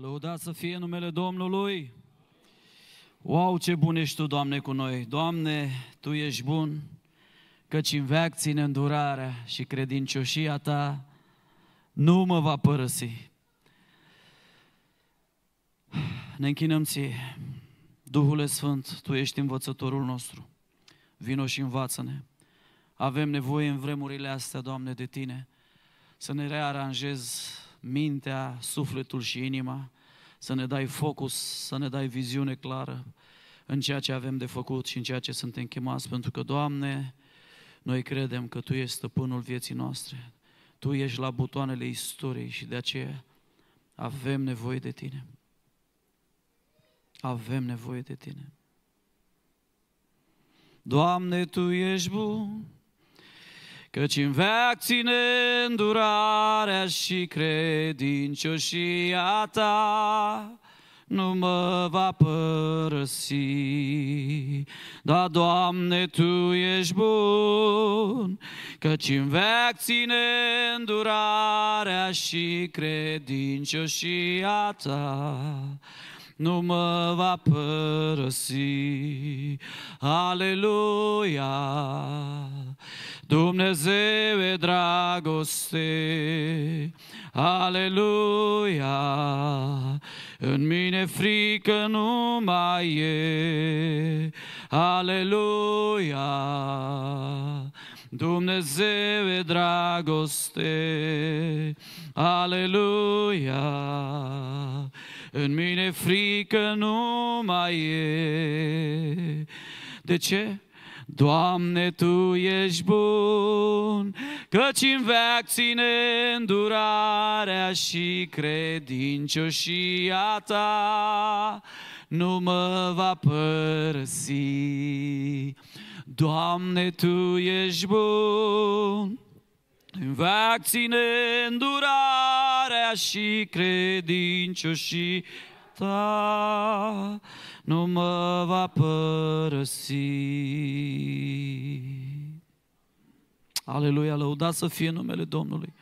Lăudați să fie numele Domnului! Wow, ce bun ești Tu, Doamne, cu noi! Doamne, Tu ești bun, căci în veac ține îndurarea și credincioșia Ta nu mă va părăsi. Ne închinăm Ție, Duhule Sfânt, Tu ești învățătorul nostru. Vino și învață-ne. Avem nevoie în vremurile astea, Doamne, de Tine, să ne rearanjezi mintea, sufletul și inima, să ne dai focus, să ne dai viziune clară în ceea ce avem de făcut și în ceea ce suntem chemați, pentru că, Doamne, noi credem că Tu ești stăpânul vieții noastre, Tu ești la butoanele istoriei și de aceea avem nevoie de Tine. Avem nevoie de Tine. Doamne, Tu ești bun, Căci în veac ține îndurarea și credincioșia ta nu mă va părăsi. Da, Doamne, Tu ești bun, căci în veac ține îndurarea și credincioșia Ta nu mă va părăsi. Aleluia! Dumnezeu e dragoste. Aleluia! În mine frică nu mai e. Aleluia! Dumnezeu e dragoste, aleluia. În mine frică nu mai e. De ce? Doamne, Tu ești bun, căci în veac ține îndurarea și credincioșia Ta nu mă va părăsi. Doamne, Tu ești bun, Vac ține îndurarea și credincioșii ta nu mă va părăsi. Aleluia, lăudat să fie numele Domnului.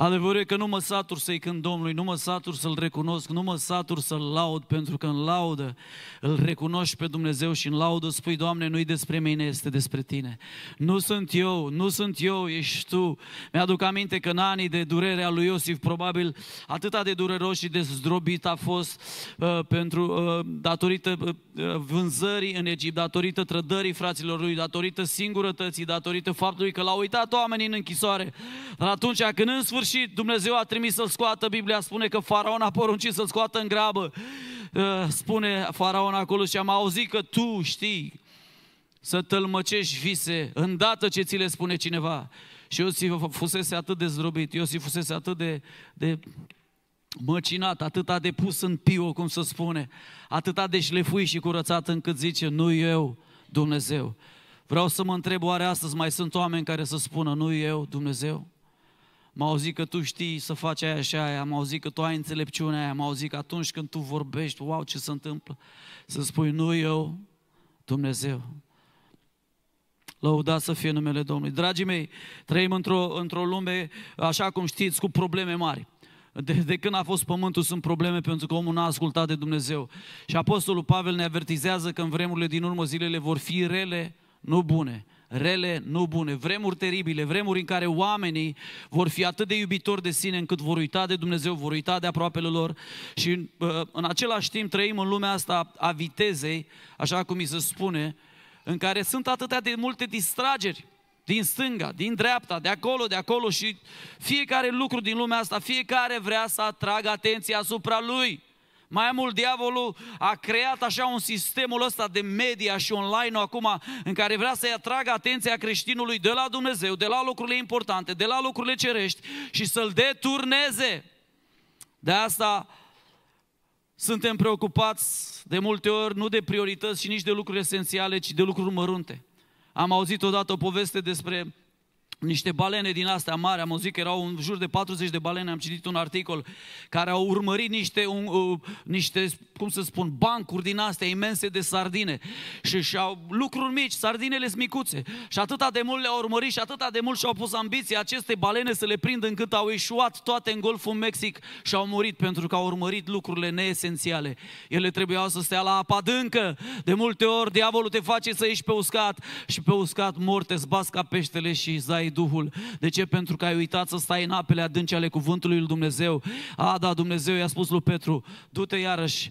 Adevărul e că nu mă satur să-i cânt Domnului, nu mă satur să-L recunosc, nu mă satur să-L laud, pentru că în laudă îl recunoști pe Dumnezeu și în laudă spui, Doamne, nu-i despre mine, este despre Tine. Nu sunt eu, nu sunt eu, ești Tu. Mi-aduc aminte că în anii de durere a lui Iosif, probabil atâta de dureros și de zdrobit a fost uh, pentru, uh, datorită uh, uh, vânzării în Egipt, datorită trădării fraților lui, datorită singurătății, datorită faptului că l-au uitat oamenii în închisoare. Dar atunci când în sfârșit sfârșit Dumnezeu a trimis să-l scoată, Biblia spune că faraon a poruncit să-l scoată în grabă. Uh, spune faraon acolo și am auzit că tu știi să tălmăcești vise îndată ce ți le spune cineva. Și Iosif fusese atât de zdrobit, Iosif fusese atât de, de măcinat, atâta de pus în piu, cum se spune, atâta de șlefui și curățat încât zice, nu eu, Dumnezeu. Vreau să mă întreb, oare astăzi mai sunt oameni care să spună, nu eu, Dumnezeu? M-au auzit că tu știi să faci aia și aia, m-au auzit că tu ai înțelepciunea aia, m-au auzit că atunci când tu vorbești, wow, ce se întâmplă? Să spui, nu eu, Dumnezeu. Lăudați să fie numele Domnului. Dragii mei, trăim într-o, într-o lume, așa cum știți, cu probleme mari. De, de când a fost pământul sunt probleme pentru că omul n-a ascultat de Dumnezeu. Și Apostolul Pavel ne avertizează că în vremurile din urmă zilele vor fi rele, nu bune rele, nu bune, vremuri teribile, vremuri în care oamenii vor fi atât de iubitori de sine încât vor uita de Dumnezeu, vor uita de aproapele lor și în același timp trăim în lumea asta a vitezei, așa cum mi se spune, în care sunt atâtea de multe distrageri din stânga, din dreapta, de acolo, de acolo și fiecare lucru din lumea asta, fiecare vrea să atragă atenția asupra lui. Mai mult, diavolul a creat așa un sistemul ăsta de media și online acum, în care vrea să-i atragă atenția creștinului de la Dumnezeu, de la lucrurile importante, de la lucrurile cerești și să-l deturneze. De asta suntem preocupați de multe ori nu de priorități și nici de lucruri esențiale, ci de lucruri mărunte. Am auzit odată o poveste despre niște balene din astea mari, am auzit că erau în jur de 40 de balene, am citit un articol care au urmărit niște, un, uh, niște cum să spun, bancuri din astea imense de sardine și și-au lucruri mici, sardinele smicuțe și atâta de mult le-au urmărit și atâta de mult și-au pus ambiții aceste balene să le prind încât au ieșuat toate în Golful Mexic și au murit pentru că au urmărit lucrurile neesențiale. Ele trebuiau să stea la apa dâncă. De multe ori diavolul te face să ieși pe uscat și pe uscat morte, zbasca peștele și zai ai Duhul. De ce? Pentru că ai uitat să stai în apele adânci ale cuvântului lui Dumnezeu. A, da, Dumnezeu i-a spus lui Petru, du-te iarăși,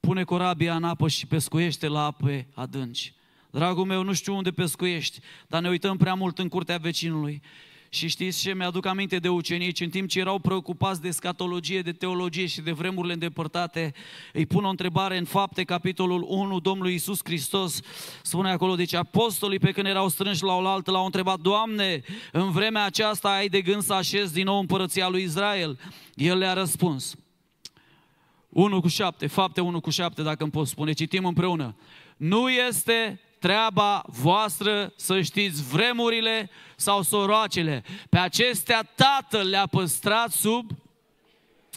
pune corabia în apă și pescuiește la ape adânci. Dragul meu, nu știu unde pescuiești, dar ne uităm prea mult în curtea vecinului și știți ce? Mi-aduc aminte de ucenici, în timp ce erau preocupați de scatologie, de teologie și de vremurile îndepărtate, îi pun o întrebare în fapte, capitolul 1, Domnul Iisus Hristos spune acolo, deci apostolii pe când erau strânși la oaltă, l-au întrebat, Doamne, în vremea aceasta ai de gând să așezi din nou împărăția lui Israel? El le-a răspuns, 1 cu 7, fapte 1 cu 7, dacă îmi pot spune, citim împreună. Nu este treaba voastră să știți vremurile sau soroacele. Pe acestea Tatăl le-a păstrat sub...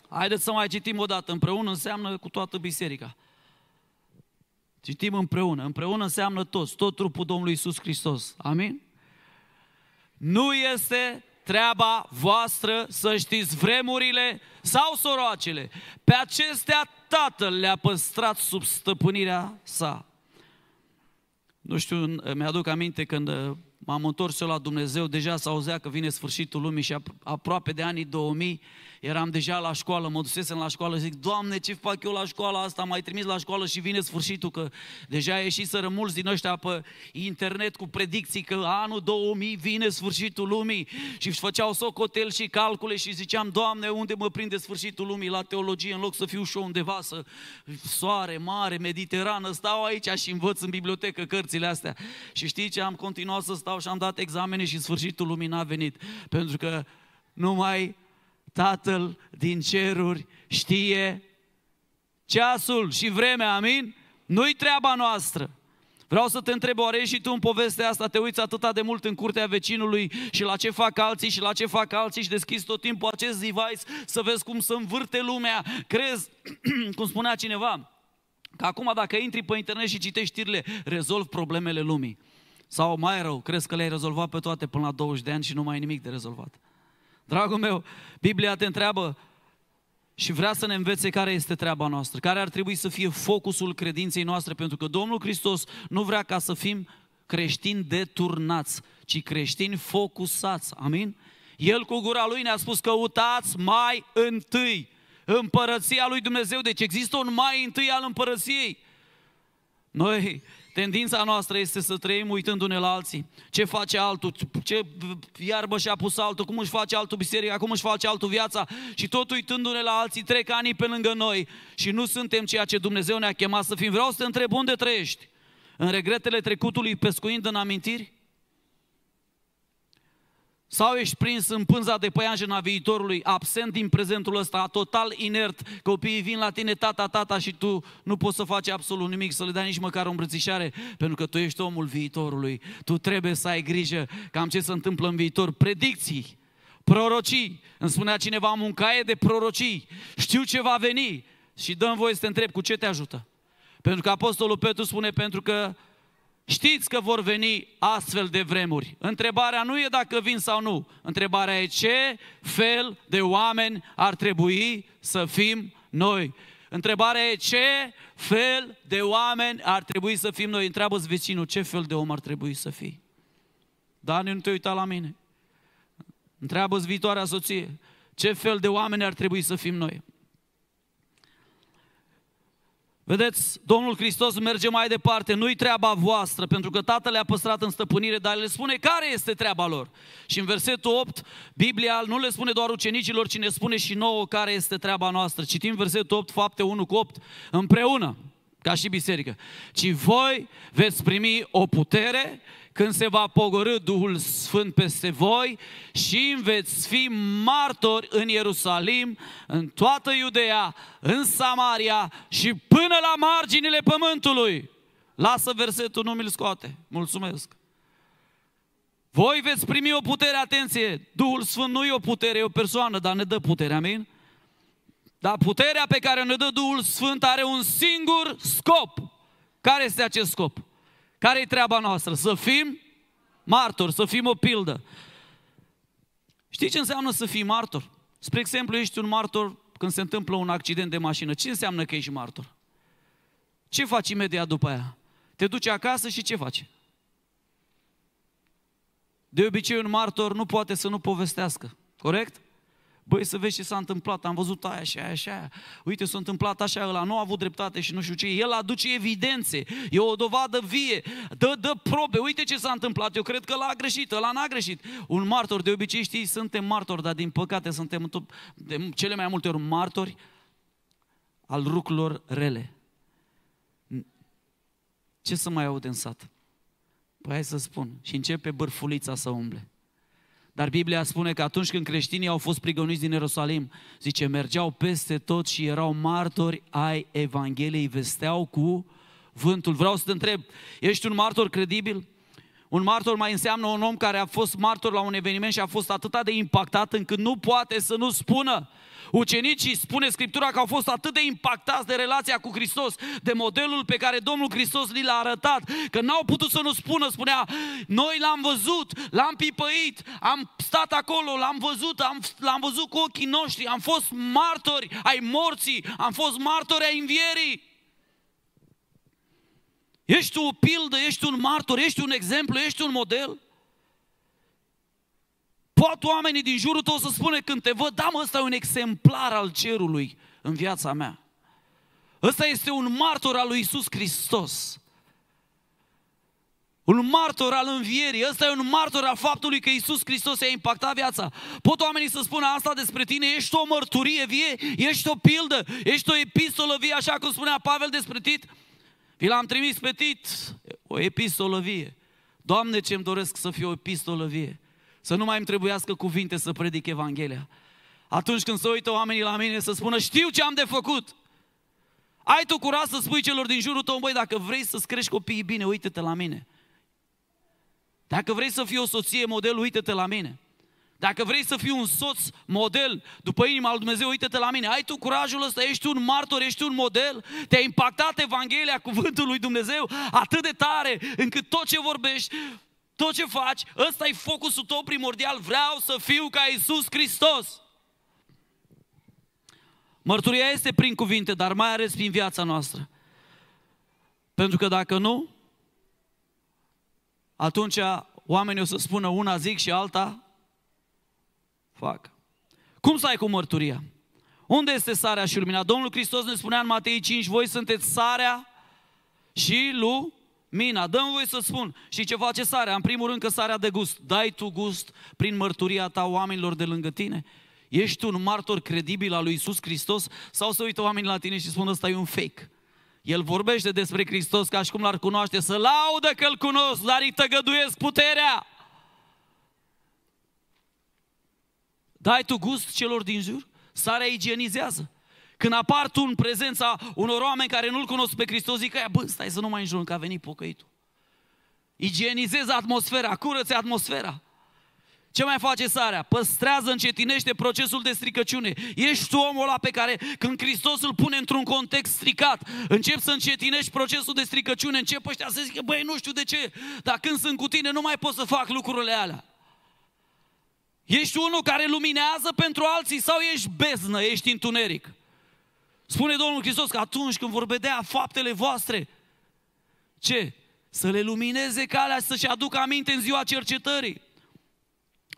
Haideți să mai citim o dată împreună, înseamnă cu toată biserica. Citim împreună. Împreună înseamnă toți, tot trupul Domnului Isus Hristos. Amin? Nu este treaba voastră să știți vremurile sau soroacele. Pe acestea Tatăl le-a păstrat sub stăpânirea sa. Nu știu, mi-aduc aminte când uh, m-am întors eu la Dumnezeu, deja s-auzea că vine sfârșitul lumii și aproape de anii 2000, Eram deja la școală, mă dusesem la școală și zic, Doamne, ce fac eu la școala asta? Mai trimis la școală și vine sfârșitul, că deja să mulți din ăștia pe internet cu predicții că anul 2000 vine sfârșitul lumii și își făceau socotel și calcule și ziceam, Doamne, unde mă prinde sfârșitul lumii la teologie, în loc să fiu și eu undeva, să soare mare, mediterană, stau aici și învăț în bibliotecă cărțile astea. Și știi ce? Am continuat să stau și am dat examene și sfârșitul lumii n-a venit. Pentru că numai Tatăl din ceruri știe ceasul și vremea, amin? Nu-i treaba noastră. Vreau să te întreb, oare și tu în povestea asta te uiți atâta de mult în curtea vecinului și la ce fac alții și la ce fac alții și deschizi tot timpul acest device să vezi cum se învârte lumea. Crezi, cum spunea cineva, că acum dacă intri pe internet și citești știrile, rezolvi problemele lumii. Sau mai rău, crezi că le-ai rezolvat pe toate până la 20 de ani și nu mai ai nimic de rezolvat. Dragul meu, Biblia te întreabă și vrea să ne învețe care este treaba noastră, care ar trebui să fie focusul credinței noastre, pentru că Domnul Hristos nu vrea ca să fim creștini deturnați, ci creștini focusați. Amin? El cu gura lui ne-a spus căutați mai întâi împărăția lui Dumnezeu. Deci există un mai întâi al împărăției. Noi Tendința noastră este să trăim uitându-ne la alții. Ce face altul? Ce iarbă și-a pus altul? Cum își face altul biserica? Cum își face altul viața? Și tot uitându-ne la alții, trec ani pe lângă noi și nu suntem ceea ce Dumnezeu ne-a chemat să fim. Vreau să te întreb unde trăiești? În regretele trecutului pescuind în amintiri? Sau ești prins în pânza de păianjena viitorului, absent din prezentul ăsta, total inert, copiii vin la tine, tata, tata, și tu nu poți să faci absolut nimic, să le dai nici măcar o îmbrățișare, pentru că tu ești omul viitorului. Tu trebuie să ai grijă cam ce se întâmplă în viitor. Predicții, prorocii, îmi spunea cineva, am un caie de prorocii, știu ce va veni și dăm voie să te întreb cu ce te ajută. Pentru că Apostolul Petru spune, pentru că Știți că vor veni astfel de vremuri. Întrebarea nu e dacă vin sau nu. Întrebarea e ce fel de oameni ar trebui să fim noi. Întrebarea e ce fel de oameni ar trebui să fim noi. Întreabă-ți vecinul ce fel de om ar trebui să fii. Dani, nu te uita la mine. Întreabă-ți viitoarea soție ce fel de oameni ar trebui să fim noi. Vedeți, Domnul Hristos merge mai departe, nu-i treaba voastră, pentru că Tatăl le-a păstrat în stăpânire, dar le spune care este treaba lor. Și în versetul 8, Biblia nu le spune doar ucenicilor, ci ne spune și nouă care este treaba noastră. Citim versetul 8, fapte 1 cu 8, împreună, ca și biserică. Ci voi veți primi o putere când se va pogorâ Duhul Sfânt peste voi și veți fi martori în Ierusalim, în toată Iudeea, în Samaria și până la marginile pământului. Lasă versetul, nu mi-l scoate. Mulțumesc. Voi veți primi o putere, atenție, Duhul Sfânt nu e o putere, e o persoană, dar ne dă putere, amin? Dar puterea pe care ne dă Duhul Sfânt are un singur scop. Care este acest scop? care e treaba noastră? Să fim martori, să fim o pildă. Știi ce înseamnă să fii martor? Spre exemplu, ești un martor când se întâmplă un accident de mașină. Ce înseamnă că ești martor? Ce faci imediat după aia? Te duci acasă și ce faci? De obicei, un martor nu poate să nu povestească. Corect? Băi, să vezi ce s-a întâmplat, am văzut aia și aia și aia. Uite, s-a întâmplat așa, ăla nu a avut dreptate și nu știu ce. El aduce evidențe, e o dovadă vie, dă, dă probe, uite ce s-a întâmplat. Eu cred că l-a greșit, ăla n-a greșit. Un martor, de obicei știi, suntem martori, dar din păcate suntem de cele mai multe ori martori al lucrurilor rele. Ce să mai aud în sat? Păi hai să spun. Și începe bârfulița să umble. Dar Biblia spune că atunci când creștinii au fost prigoniți din Ierusalim, zice, mergeau peste tot și erau martori ai Evangheliei, vesteau cu vântul. Vreau să te întreb, ești un martor credibil? Un martor mai înseamnă un om care a fost martor la un eveniment și a fost atât de impactat încât nu poate să nu spună Ucenicii, spune Scriptura, că au fost atât de impactați de relația cu Hristos, de modelul pe care Domnul Hristos li l-a arătat, că n-au putut să nu spună, spunea, noi l-am văzut, l-am pipăit, am stat acolo, l-am văzut, am, l-am văzut cu ochii noștri, am fost martori ai morții, am fost martori ai învierii. Ești o pildă, ești un martor, ești un exemplu, ești un model? Pot oamenii din jurul tău să spune când te văd, da mă, ăsta e un exemplar al cerului în viața mea. Ăsta este un martor al lui Isus Hristos. Un martor al învierii. Ăsta e un martor al faptului că Isus Hristos i-a impactat viața. Pot oamenii să spună asta despre tine? Ești o mărturie vie? Ești o pildă? Ești o epistolă vie, așa cum spunea Pavel despre Tit? Vi l-am trimis pe Tit, o epistolă vie. Doamne, ce-mi doresc să fiu o epistolă vie. Să nu mai îmi trebuiască cuvinte să predic Evanghelia. Atunci când se uită oamenii la mine să spună, știu ce am de făcut. Ai tu curaj să spui celor din jurul tău, băi, dacă vrei să-ți crești copiii bine, uite-te la mine. Dacă vrei să fii o soție model, uite-te la mine. Dacă vrei să fii un soț model după inima lui Dumnezeu, uite-te la mine. Ai tu curajul ăsta, ești un martor, ești un model, te-a impactat Evanghelia, cuvântul lui Dumnezeu atât de tare încât tot ce vorbești tot ce faci, ăsta e focusul tău primordial. Vreau să fiu ca Isus Hristos. Mărturia este prin cuvinte, dar mai ales prin viața noastră. Pentru că dacă nu, atunci oamenii o să spună una zic și alta fac. Cum să ai cu mărturia? Unde este sarea și lumina? Domnul Hristos ne spunea în Matei 5, voi sunteți sarea și lu mina, dă dă-mi voi să spun. Și ce face sarea? În primul rând că sarea de gust. Dai tu gust prin mărturia ta oamenilor de lângă tine? Ești un martor credibil al lui Isus Hristos? Sau să uită oamenii la tine și spun ăsta e un fake? El vorbește despre Hristos ca și cum l-ar cunoaște, să laudă că îl cunosc, dar îi tăgăduiesc puterea. Dai tu gust celor din jur? Sarea igienizează. Când apar tu în prezența unor oameni care nu-L cunosc pe Hristos, zic aia, bă, stai să nu mai înjurăm, că a venit pocăitul. Igienizez atmosfera, curăță atmosfera. Ce mai face sarea? Păstrează, încetinește procesul de stricăciune. Ești tu omul ăla pe care când Hristos îl pune într-un context stricat, încep să încetinești procesul de stricăciune, încep ăștia să zică, băi, nu știu de ce, dar când sunt cu tine nu mai pot să fac lucrurile alea. Ești unul care luminează pentru alții sau ești beznă, ești întuneric? Spune Domnul Hristos că atunci când vor vedea faptele voastre, ce? Să le lumineze calea și să-și aducă aminte în ziua cercetării.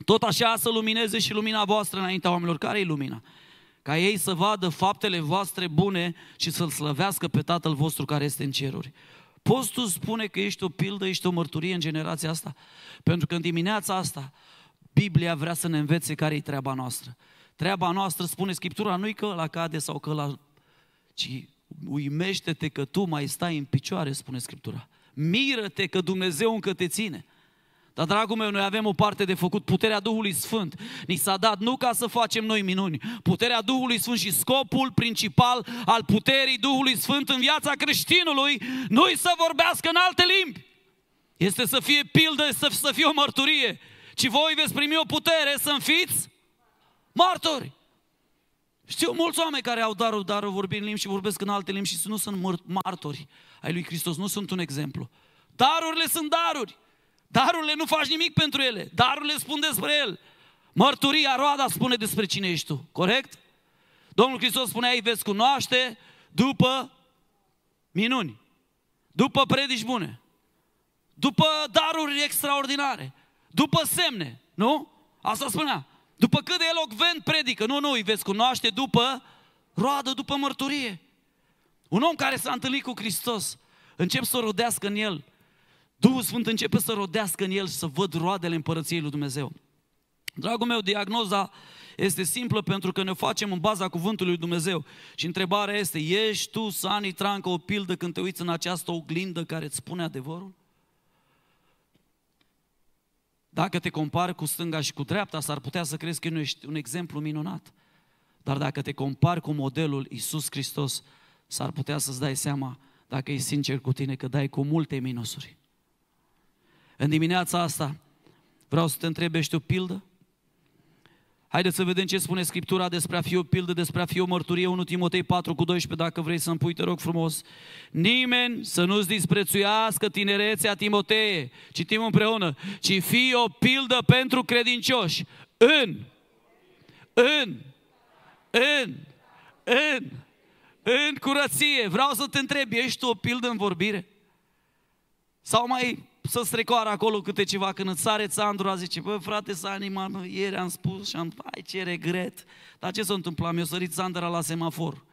Tot așa să lumineze și lumina voastră înaintea oamenilor. Care e lumina? Ca ei să vadă faptele voastre bune și să-L slăvească pe Tatăl vostru care este în ceruri. Poți tu spune că ești o pildă, ești o mărturie în generația asta? Pentru că în dimineața asta, Biblia vrea să ne învețe care e treaba noastră. Treaba noastră, spune Scriptura, nu-i că la cade sau că la ci uimește-te că tu mai stai în picioare, spune Scriptura. Miră-te că Dumnezeu încă te ține. Dar, dragul meu, noi avem o parte de făcut. Puterea Duhului Sfânt ni s-a dat nu ca să facem noi minuni. Puterea Duhului Sfânt și scopul principal al puterii Duhului Sfânt în viața creștinului nu să vorbească în alte limbi. Este să fie pildă, să, să fie o mărturie. Ci voi veți primi o putere să fiți martori. Știu mulți oameni care au darul, darul vorbi în limbi și vorbesc în alte limbi și nu sunt martori ai lui Hristos, nu sunt un exemplu. Darurile sunt daruri. Darurile nu faci nimic pentru ele. Darurile spun despre el. Mărturia, roada spune despre cine ești tu. Corect? Domnul Hristos spunea, ei veți cunoaște după minuni, după predici bune, după daruri extraordinare, după semne, nu? Asta spunea. După cât de elocvent predică, nu, nu, îi veți cunoaște după roadă, după mărturie. Un om care s-a întâlnit cu Hristos, încep să rodească în el. Duhul Sfânt începe să rodească în el și să văd roadele împărăției lui Dumnezeu. Dragul meu, diagnoza este simplă pentru că ne facem în baza cuvântului lui Dumnezeu. Și întrebarea este, ești tu, Sani Trancă, o pildă când te uiți în această oglindă care îți spune adevărul? Dacă te compari cu stânga și cu dreapta, s-ar putea să crezi că nu ești un exemplu minunat. Dar dacă te compari cu modelul Isus Hristos, s-ar putea să-ți dai seama, dacă e sincer cu tine, că dai cu multe minusuri. În dimineața asta vreau să te întreb, ești o pildă? Haideți să vedem ce spune Scriptura despre a fi o pildă, despre a fi o mărturie. 1 Timotei 4 cu 12, dacă vrei să-mi pui, te rog frumos. Nimeni să nu-ți disprețuiască tinerețea Timotee, citim împreună, ci fi o pildă pentru credincioși. În, în, în, în, în curăție. Vreau să te întreb, ești tu o pildă în vorbire? Sau mai să strecoară acolo câte ceva. Când îți sare a zice, bă, frate, s-a animat, mă, ieri am spus și am, ai, ce regret. Dar ce s-a întâmplat? Mi-a sărit țandra la semafor.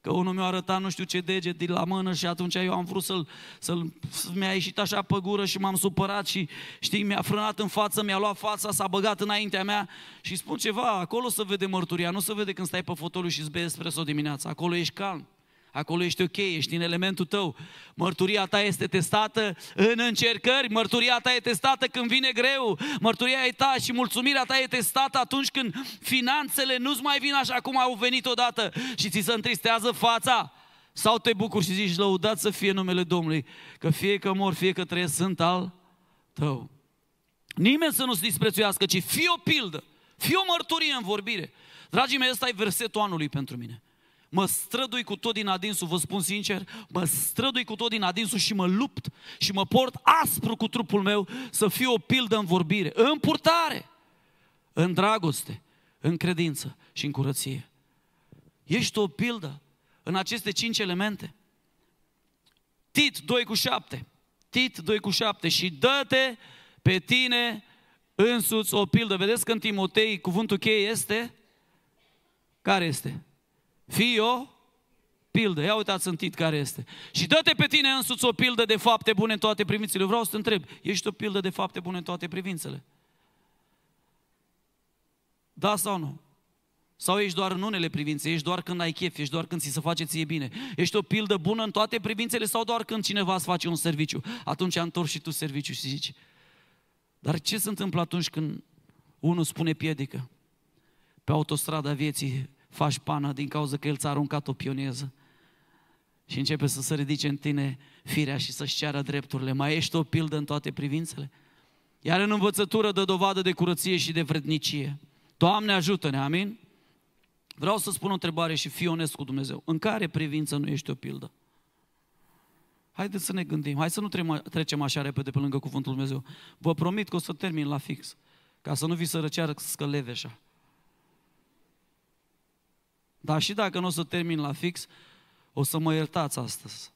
Că unul mi-a arătat nu știu ce deget din la mână și atunci eu am vrut să-l, să-l mi-a ieșit așa pe gură și m-am supărat și, știi, mi-a frânat în față, mi-a luat fața, s-a băgat înaintea mea și spun ceva, acolo să vede mărturia, nu se vede când stai pe fotoliu și îți bei espresso dimineața, acolo ești calm. Acolo ești ok, ești în elementul tău. Mărturia ta este testată în încercări, mărturia ta e testată când vine greu, mărturia e ta și mulțumirea ta e testată atunci când finanțele nu-ți mai vin așa cum au venit odată și ți se întristează fața. Sau te bucuri și zici, lăudat să fie numele Domnului, că fie că mor, fie că trăiesc, sunt al tău. Nimeni să nu-ți disprețuiască, ci fi o pildă, fi o mărturie în vorbire. Dragii mei, ăsta e versetul anului pentru mine mă strădui cu tot din adinsul, vă spun sincer, mă strădui cu tot din adinsul și mă lupt și mă port aspru cu trupul meu să fiu o pildă în vorbire, în purtare, în dragoste, în credință și în curăție. Ești o pildă în aceste cinci elemente. Tit 2 cu 7. Tit 2 cu 7. Și dă-te pe tine însuți o pildă. Vedeți că în Timotei cuvântul cheie este? Care este? Fii o pildă. Ia uitați în tit care este. Și dă-te pe tine însuți o pildă de fapte bune în toate privințele. vreau să te întreb, ești o pildă de fapte bune în toate privințele? Da sau nu? Sau ești doar în unele privințe, ești doar când ai chef, ești doar când ți se face ție bine. Ești o pildă bună în toate privințele sau doar când cineva îți face un serviciu. Atunci întorci și tu serviciu și zici. Dar ce se întâmplă atunci când unul spune piedică? Pe autostrada vieții faci pana din cauza că el ți-a aruncat o pioneză. Și începe să se ridice în tine firea și să-și ceară drepturile. Mai ești o pildă în toate privințele? Iar în învățătură dă dovadă de curăție și de vrednicie. Doamne ajută-ne, amin? Vreau să spun o întrebare și fii onest cu Dumnezeu. În care privință nu ești o pildă? Haideți să ne gândim, hai să nu trecem așa repede pe lângă Cuvântul Dumnezeu. Vă promit că o să termin la fix, ca să nu vi să răcească leveșa. Dar și dacă nu o să termin la fix, o să mă iertați astăzi.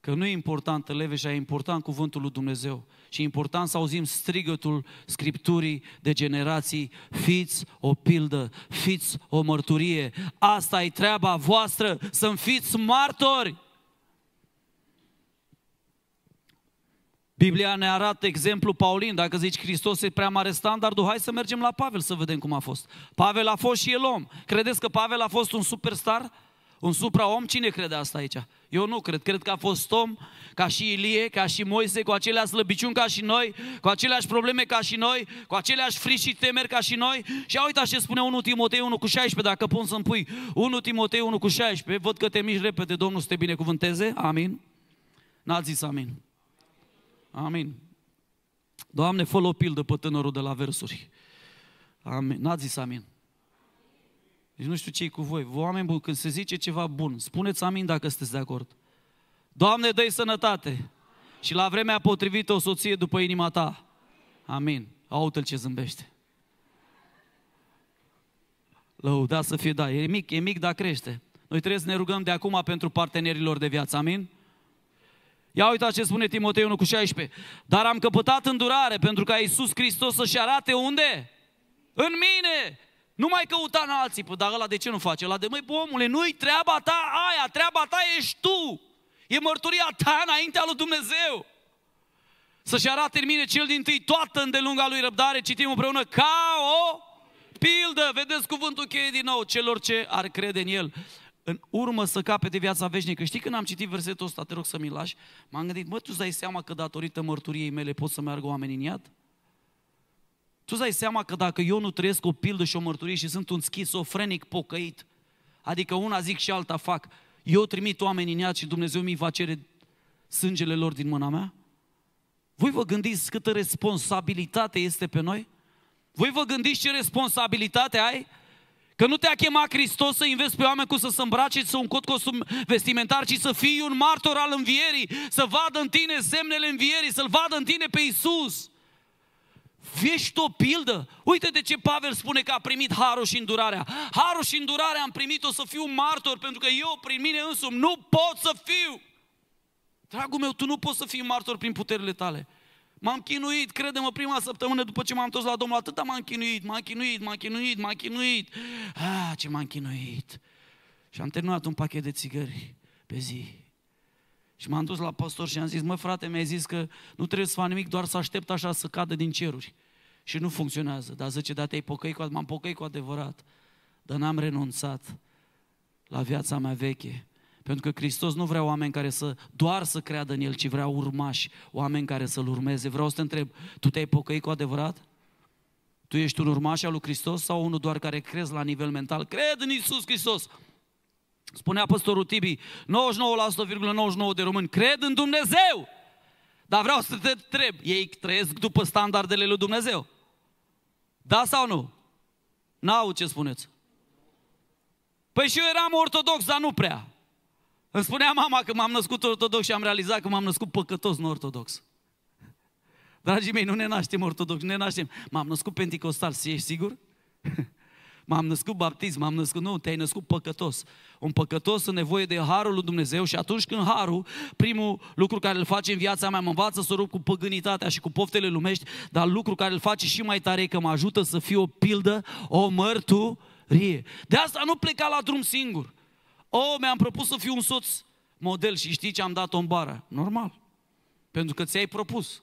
Că nu e important leveșa, e important cuvântul lui Dumnezeu. Și e important să auzim strigătul Scripturii de generații. Fiți o pildă, fiți o mărturie. Asta e treaba voastră, să fiți martori. Biblia ne arată exemplu Paulin, dacă zici Hristos e prea mare standardul, hai să mergem la Pavel să vedem cum a fost. Pavel a fost și el om. Credeți că Pavel a fost un superstar? Un supra om? Cine crede asta aici? Eu nu cred. Cred că a fost om ca și Ilie, ca și Moise, cu aceleași slăbiciuni ca și noi, cu aceleași probleme ca și noi, cu aceleași frici și temeri ca și noi. Și uita ce spune 1 Timotei 1 cu 16, dacă pun să-mi pui 1 Timotei 1 cu 16, văd că te miști repede, Domnul să te binecuvânteze. Amin. N-ați zis amin. Amin. Doamne, fă o pildă pe tânărul de la versuri. Amin. N-ați zis amin. Deci nu știu ce cu voi. Oameni buni, când se zice ceva bun, spuneți amin dacă sunteți de acord. Doamne, dă-i sănătate. Și la vremea potrivită o soție după inima ta. Amin. Aută-l ce zâmbește. Lăuda să fie, da, e mic, e mic, dar crește. Noi trebuie să ne rugăm de acum pentru partenerilor de viață, amin? Ia uitați ce spune Timotei 1 cu 16. Dar am căpătat îndurare pentru ca Iisus Hristos să-și arate unde? În mine! Nu mai căuta în alții, păi, dar ăla de ce nu face? La de măi, omule, nu-i treaba ta aia, treaba ta ești tu! E mărturia ta înaintea lui Dumnezeu! Să-și arate în mine cel din tâi toată îndelunga lui răbdare, citim împreună, ca o pildă, vedeți cuvântul cheie din nou, celor ce ar crede în el în urmă să capete viața veșnică. Știi când am citit versetul ăsta, te rog să mi lași, m-am gândit, mă, tu îți dai seama că datorită mărturiei mele pot să meargă oamenii în iad? tu îți dai seama că dacă eu nu trăiesc o pildă și o mărturie și sunt un schizofrenic pocăit, adică una zic și alta fac, eu trimit oamenii în iad și Dumnezeu mi va cere sângele lor din mâna mea? Voi vă gândiți câtă responsabilitate este pe noi? Voi vă gândiți ce responsabilitate ai? Că nu te-a chemat Hristos să investi pe oameni cum să se îmbrace, să un cot costum vestimentar, ci să fii un martor al învierii, să vadă în tine semnele învierii, să-L vadă în tine pe Isus. Ești o pildă. Uite de ce Pavel spune că a primit harul și îndurarea. Harul și îndurarea am primit-o să fiu martor, pentru că eu prin mine însumi nu pot să fiu. Dragul meu, tu nu poți să fii martor prin puterile tale. M-am chinuit, crede-mă, prima săptămână după ce m-am întors la Domnul, atâta m-am chinuit, m-am chinuit, m-am chinuit, m-am chinuit. Ah, ce m-am chinuit! Și am terminat un pachet de țigări pe zi. Și m-am dus la pastor și am zis, mă frate, mi-ai zis că nu trebuie să fac nimic, doar să aștept așa să cadă din ceruri. Și nu funcționează. Dar zice, da, te-ai pocăit cu, m-am pocăit cu adevărat. Dar n-am renunțat la viața mea veche pentru că Hristos nu vrea oameni care să doar să creadă în El, ci vrea urmași, oameni care să-L urmeze. Vreau să te întreb, tu te-ai pocăit cu adevărat? Tu ești un urmaș al lui Hristos sau unul doar care crezi la nivel mental? Cred în Isus Hristos! Spunea păstorul Tibi, 99,99 de români cred în Dumnezeu! Dar vreau să te întreb, ei trăiesc după standardele lui Dumnezeu? Da sau nu? N-au ce spuneți. Păi și eu eram ortodox, dar nu prea. Îmi spunea mama că m-am născut ortodox și am realizat că m-am născut păcătos, nu ortodox. Dragii mei, nu ne naștem ortodox, ne naștem. M-am născut pentecostal, să ești sigur? m-am născut baptism, m-am născut, nu, te-ai născut păcătos. Un păcătos în nevoie de harul lui Dumnezeu și atunci când harul, primul lucru care îl face în viața mea, mă învață să rup cu păgânitatea și cu poftele lumești, dar lucru care îl face și mai tare, că mă ajută să fiu o pildă, o mărturie. De asta nu pleca la drum singur oh, mi-am propus să fiu un soț model și știi ce am dat-o în bară. Normal. Pentru că ți-ai propus.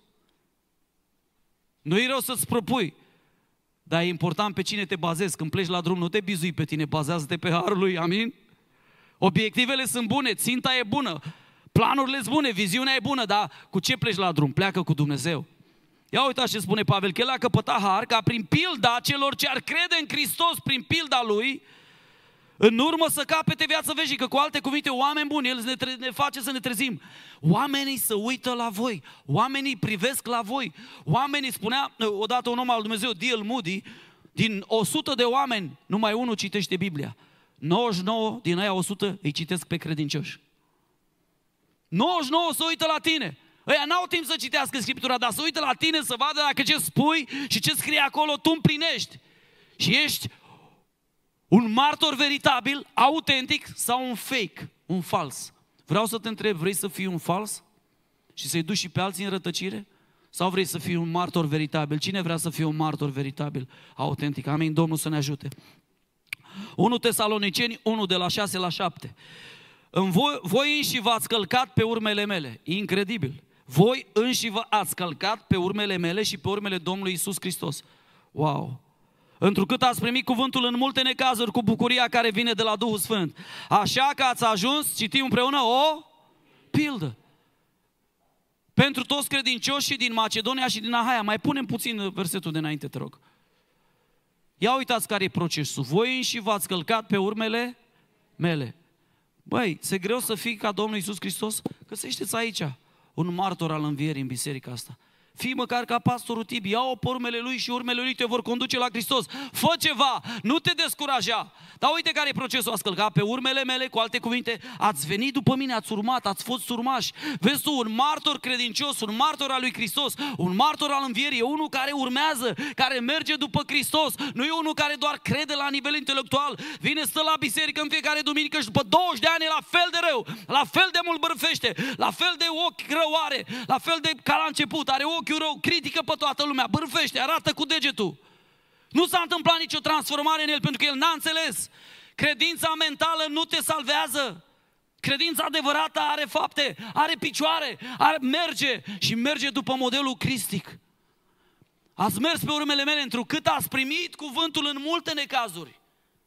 Nu e rău să-ți propui, dar e important pe cine te bazezi. Când pleci la drum, nu te bizui pe tine, bazează-te pe harul lui, amin? Obiectivele sunt bune, ținta e bună, planurile sunt bune, viziunea e bună, dar cu ce pleci la drum? Pleacă cu Dumnezeu. Ia uitați ce spune Pavel, că el a căpătat har ca prin pilda celor ce ar crede în Hristos, prin pilda lui, în urmă să capete viață veșnică. Cu alte cuvinte, oameni buni, El ne, tre- ne face să ne trezim. Oamenii să uită la voi. Oamenii privesc la voi. Oamenii, spunea ă, odată un om al Dumnezeu, D.L. Moody, din 100 de oameni, numai unul citește Biblia. 99 din aia 100 îi citesc pe credincioși. 99 să uită la tine. Ăia n-au timp să citească Scriptura, dar să uită la tine să vadă dacă ce spui și ce scrie acolo tu împlinești. Și ești un martor veritabil, autentic sau un fake, un fals? Vreau să te întreb, vrei să fii un fals? Și să-i duci și pe alții în rătăcire? Sau vrei să fii un martor veritabil? Cine vrea să fie un martor veritabil, autentic? Amin, Domnul să ne ajute. 1 Tesaloniceni 1 de la 6 la 7. În voi, voi înși v-ați călcat pe urmele mele. Incredibil. Voi înși vă ați călcat pe urmele mele și pe urmele Domnului Isus Hristos. Wow! întrucât ați primit cuvântul în multe necazuri cu bucuria care vine de la Duhul Sfânt. Așa că ați ajuns, citim împreună, o pildă. Pentru toți credincioșii din Macedonia și din Ahaia. Mai punem puțin versetul de înainte, te rog. Ia uitați care e procesul. Voi și v-ați călcat pe urmele mele. Băi, se greu să fii ca Domnul Isus Hristos? Găsește-ți aici un martor al învierii în biserica asta. Fii măcar ca pastorul Tibi, ia o urmele lui și urmele lui te vor conduce la Hristos. Fă ceva, nu te descuraja. Dar uite care e procesul, ați călcat pe urmele mele, cu alte cuvinte, ați venit după mine, ați urmat, ați fost urmași. Vezi tu, un martor credincios, un martor al lui Hristos, un martor al învierii, e unul care urmează, care merge după Hristos, nu e unul care doar crede la nivel intelectual, vine stă la biserică în fiecare duminică și după 20 de ani e la fel de rău, la fel de mult bărfește, la fel de ochi grăoare, la fel de ca la început, are ochi ochiul rău, critică pe toată lumea, bârfește, arată cu degetul. Nu s-a întâmplat nicio transformare în el pentru că el n-a înțeles. Credința mentală nu te salvează. Credința adevărată are fapte, are picioare, are, merge și merge după modelul cristic. Ați mers pe urmele mele întrucât ați primit cuvântul în multe necazuri.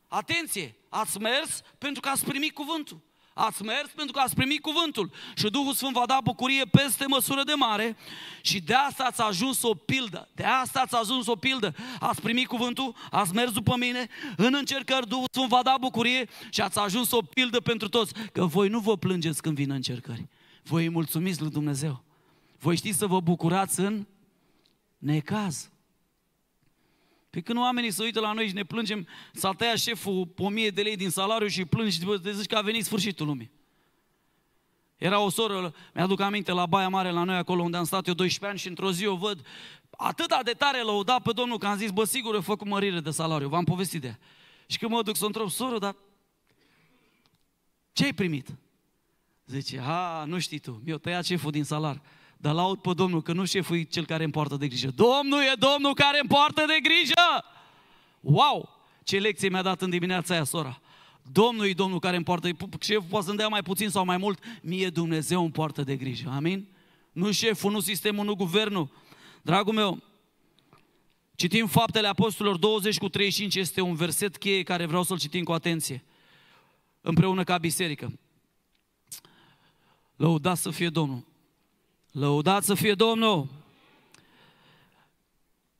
Atenție, ați mers pentru că ați primit cuvântul. Ați mers pentru că ați primit cuvântul și Duhul Sfânt va da bucurie peste măsură de mare și de asta ați ajuns o pildă. De asta ați ajuns o pildă. Ați primit cuvântul, ați mers după mine, în încercări Duhul Sfânt va da bucurie și ați ajuns o pildă pentru toți. Că voi nu vă plângeți când vin încercări. Voi îi mulțumiți lui Dumnezeu. Voi știți să vă bucurați în necaz. Pe păi când oamenii se uită la noi și ne plângem, s-a tăiat șeful mie de lei din salariu și plângi și te zici că a venit sfârșitul lumii. Era o soră, mi-aduc aminte, la Baia Mare, la noi acolo unde am stat eu 12 ani și într-o zi o văd atât de tare lăuda pe Domnul că am zis, bă, sigur, eu o mărire de salariu, v-am povestit de Și când mă duc să întreb, soră, dar ce ai primit? Zice, ha nu știi tu, mi-o tăiat șeful din salariu. Dar laud pe Domnul că nu șeful e cel care îmi poartă de grijă. Domnul e Domnul care îmi poartă de grijă! Wow! Ce lecție mi-a dat în dimineața aia, sora! Domnul e Domnul care îmi poartă, șeful poate să-mi dea mai puțin sau mai mult, mie Dumnezeu îmi poartă de grijă, amin? Nu șeful, nu sistemul, nu guvernul. Dragul meu, citim faptele apostolilor 20 cu 35, este un verset cheie care vreau să-l citim cu atenție, împreună ca biserică. Lăudați să fie Domnul. Lăudat să fie Domnul!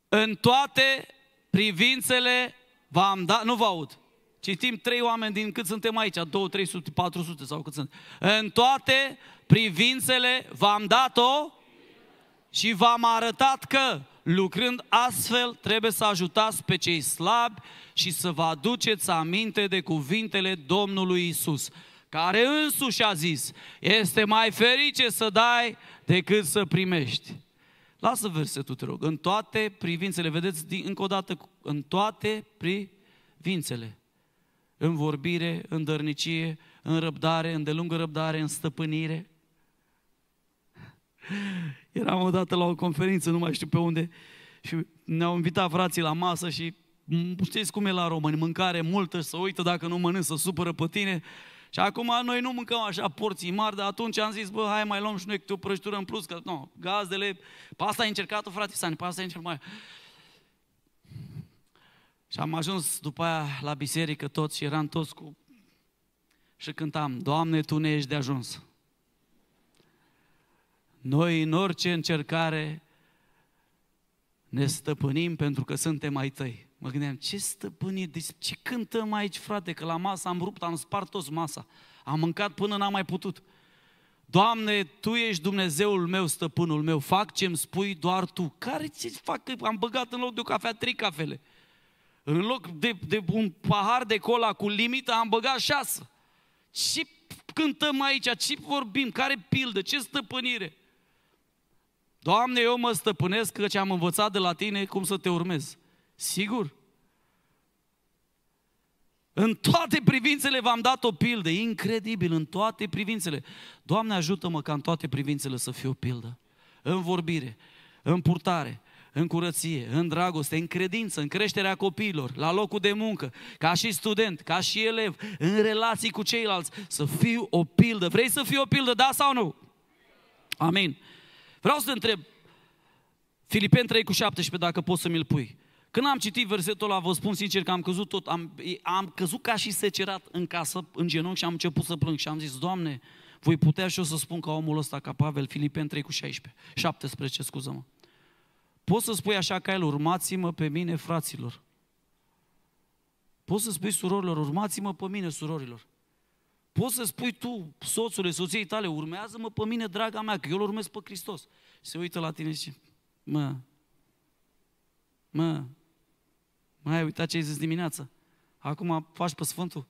În toate privințele v-am dat, nu vă aud, citim trei oameni din cât suntem aici, 2, 300, 400 sau cât sunt. În toate privințele v-am dat-o și v-am arătat că lucrând astfel trebuie să ajutați pe cei slabi și să vă aduceți aminte de cuvintele Domnului Isus care însuși a zis, este mai ferice să dai decât să primești. Lasă versetul, te rog, în toate privințele, vedeți încă o dată, în toate privințele, în vorbire, în dărnicie, în răbdare, în delungă răbdare, în stăpânire. Eram odată la o conferință, nu mai știu pe unde, și ne-au invitat frații la masă și știți cum e la români, mâncare multă, să uită dacă nu mănânc, să supără pe tine. Și acum noi nu mâncăm așa porții mari, dar atunci am zis, bă, hai mai luăm și noi câte o prăjitură în plus, că nu, gazdele, pe asta ai încercat-o, frate Sani, pe asta ai încercat mai... Și am ajuns după aia la biserică toți și eram toți cu... Și cântam, Doamne, Tu ne ești de ajuns. Noi în orice încercare ne stăpânim pentru că suntem ai Tăi. Mă gândeam, ce stăpâni, deci ce cântăm aici, frate, că la masă am rupt, am spart toți masa. Am mâncat până n-am mai putut. Doamne, Tu ești Dumnezeul meu, stăpânul meu, fac ce-mi spui doar Tu. Care ce fac? Am băgat în loc de o cafea trei cafele. În loc de, de un pahar de cola cu limită, am băgat șase. Ce cântăm aici? Ce vorbim? Care pildă? Ce stăpânire? Doamne, eu mă stăpânesc că ce am învățat de la Tine, cum să Te urmez. Sigur? În toate privințele v-am dat o pildă, incredibil, în toate privințele. Doamne ajută-mă ca în toate privințele să fiu o pildă. În vorbire, în purtare, în curăție, în dragoste, în credință, în creșterea copiilor, la locul de muncă, ca și student, ca și elev, în relații cu ceilalți, să fiu o pildă. Vrei să fii o pildă, da sau nu? Amin. Vreau să te întreb, Filipen 3 cu 17, dacă poți să mi-l pui. Când am citit versetul ăla, vă spun sincer că am căzut tot, am, am căzut ca și secerat în casă, în genunchi și am început să plâng și am zis, Doamne, voi putea și eu să spun ca omul ăsta, ca Pavel, Filipen 3 cu 16, 17, scuză-mă. Poți să spui așa ca el, urmați-mă pe mine, fraților. Poți să spui surorilor, urmați-mă pe mine, surorilor. Poți să spui tu, soțule, soției tale, urmează-mă pe mine, draga mea, că eu îl urmez pe Hristos. Se uită la tine și zice, mă, mă, mai ai uitat ce ai zis dimineața? Acum faci pe Sfântul?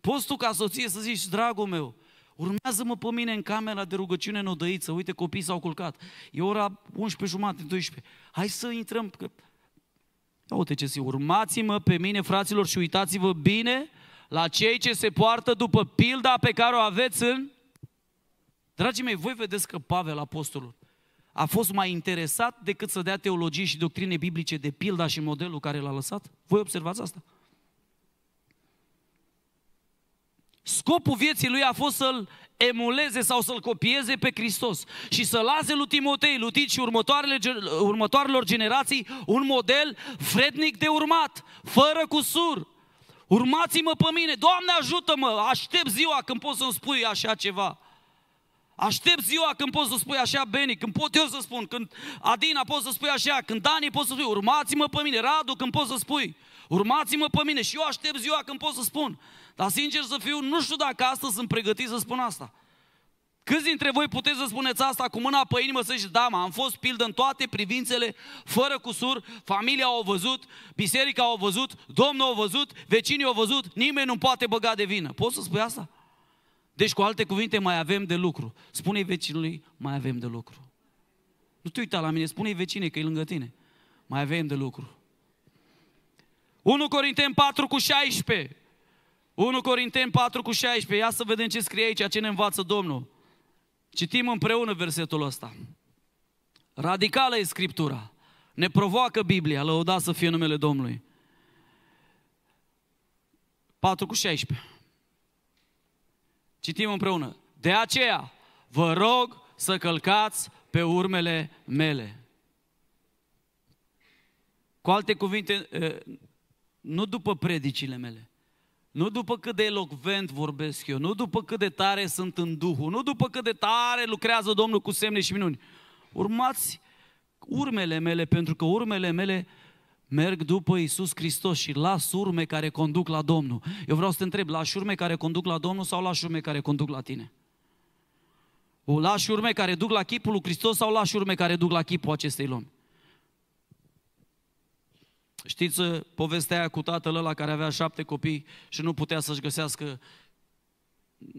Poți tu ca soție să zici, dragul meu, urmează-mă pe mine în camera de rugăciune în odăiță, uite copiii s-au culcat, e ora 11 jumate, 12, hai să intrăm, că... Ia uite ce zic, urmați-mă pe mine fraților și uitați-vă bine la cei ce se poartă după pilda pe care o aveți în... Dragii mei, voi vedeți că Pavel, apostolul, a fost mai interesat decât să dea teologie și doctrine biblice de pilda și modelul care l-a lăsat? Voi observați asta? Scopul vieții lui a fost să-l emuleze sau să-l copieze pe Hristos și să lase lui Timotei, lui Tit și următoarelor generații un model frednic de urmat, fără cusur. Urmați-mă pe mine, Doamne ajută-mă, aștept ziua când poți să-mi spui așa ceva. Aștept ziua când poți să spui așa, Beni, când pot eu să spun, când Adina poți să spui așa, când Dani poți să spui, urmați-mă pe mine, Radu când poți să spui, urmați-mă pe mine și eu aștept ziua când pot să spun. Dar sincer să fiu, nu știu dacă astăzi sunt pregătit să spun asta. Câți dintre voi puteți să spuneți asta cu mâna pe inimă să zici, da, mă, am fost pildă în toate privințele, fără cusur, familia au văzut, biserica au văzut, domnul au văzut, vecinii au văzut, nimeni nu poate băga de vină. Poți să spui asta? Deci, cu alte cuvinte, mai avem de lucru. Spune-i vecinului, mai avem de lucru. Nu te uita la mine, spune-i vecine că e lângă tine. Mai avem de lucru. 1 Corinteni 4 cu 16. 1 Corinteni 4 cu 16. Ia să vedem ce scrie aici, ce ne învață Domnul. Citim împreună versetul ăsta. Radicală e Scriptura. Ne provoacă Biblia, lăuda să fie numele Domnului. 4 cu 16. Citim împreună. De aceea, vă rog să călcați pe urmele mele. Cu alte cuvinte, nu după predicile mele, nu după cât de elocvent vorbesc eu, nu după cât de tare sunt în Duhul, nu după cât de tare lucrează Domnul cu semne și minuni. Urmați urmele mele, pentru că urmele mele merg după Isus Hristos și las urme care conduc la Domnul. Eu vreau să te întreb, lași urme care conduc la Domnul sau lași urme care conduc la tine? O lași urme care duc la chipul lui Hristos sau lași urme care duc la chipul acestei lumi? Știți uh, povestea aia cu tatăl ăla care avea șapte copii și nu putea să-și găsească,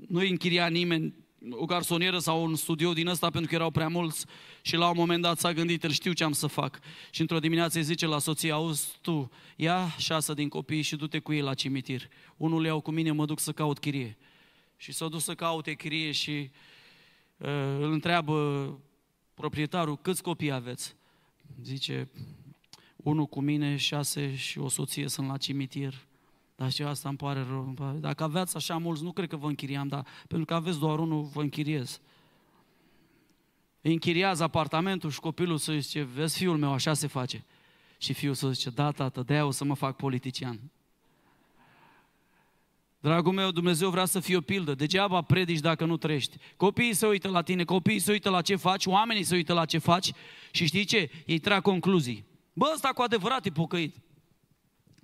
nu închiria nimeni o garsonieră sau un studio din ăsta pentru că erau prea mulți și la un moment dat s-a gândit, el știu ce am să fac. Și într-o dimineață îi zice la soție, auzi tu, ia șase din copii și du-te cu ei la cimitir. Unul iau cu mine, mă duc să caut chirie. Și s-a dus să caute chirie și uh, îl întreabă proprietarul, câți copii aveți? Zice, unul cu mine, șase și o soție sunt la cimitir. Dar și eu asta îmi pare rău. Dacă aveați așa mulți, nu cred că vă închiriam, dar pentru că aveți doar unul, vă închiriez. Închiriază apartamentul și copilul să zice, vezi fiul meu, așa se face. Și fiul să zice, da, tată, de o să mă fac politician. Dragul meu, Dumnezeu vrea să fie o pildă. Degeaba predici dacă nu trești. Copiii se uită la tine, copiii se uită la ce faci, oamenii se uită la ce faci și știi ce? Ei trag concluzii. Bă, ăsta cu adevărat e pocăit.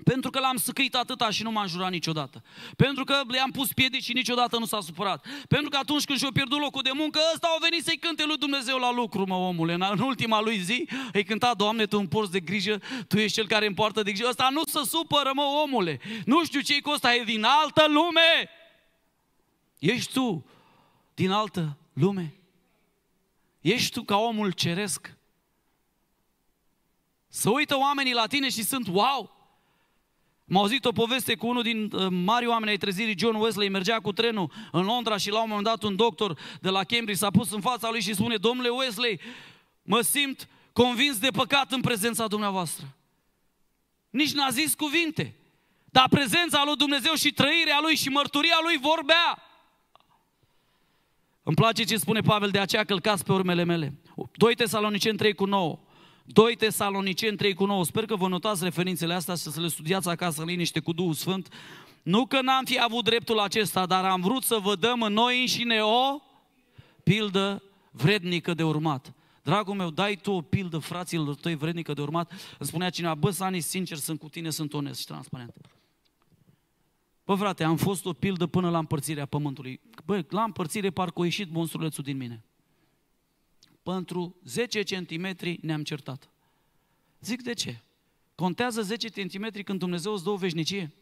Pentru că l-am săcrit atâta și nu m-am jurat niciodată. Pentru că le-am pus piedici și niciodată nu s-a supărat. Pentru că atunci când și-o pierdut locul de muncă, ăsta au venit să-i cânte lui Dumnezeu la lucru, mă omule. În ultima lui zi, ai cântat, Doamne, Tu îmi porți de grijă, Tu ești Cel care îmi poartă de grijă. Ăsta nu se supără, mă omule. Nu știu ce-i cu ăsta, e din altă lume. Ești tu din altă lume? Ești tu ca omul ceresc? Să uită oamenii la tine și sunt wow! au auzit o poveste cu unul din uh, mari oameni ai trezirii, John Wesley, mergea cu trenul în Londra și la un moment dat un doctor de la Cambridge s-a pus în fața lui și spune, domnule Wesley, mă simt convins de păcat în prezența dumneavoastră. Nici n-a zis cuvinte, dar prezența lui Dumnezeu și trăirea lui și mărturia lui vorbea. Îmi place ce spune Pavel, de aceea călcați pe urmele mele. 2 Tesaloniceni 3 cu 9. 2 Tesaloniceni 3 cu 9. Sper că vă notați referințele astea și să le studiați acasă în liniște cu Duhul Sfânt. Nu că n-am fi avut dreptul acesta, dar am vrut să vă dăm în noi înșine o pildă vrednică de urmat. Dragul meu, dai tu o pildă fraților tăi vrednică de urmat. Îmi spunea cineva, bă, Sani, sincer, sunt cu tine, sunt onest și transparent. Bă, frate, am fost o pildă până la împărțirea pământului. Bă, la împărțire parcă a ieșit monstrulețul din mine pentru 10 centimetri ne-am certat. Zic, de ce? Contează 10 centimetri când Dumnezeu îți dă o veșnicie?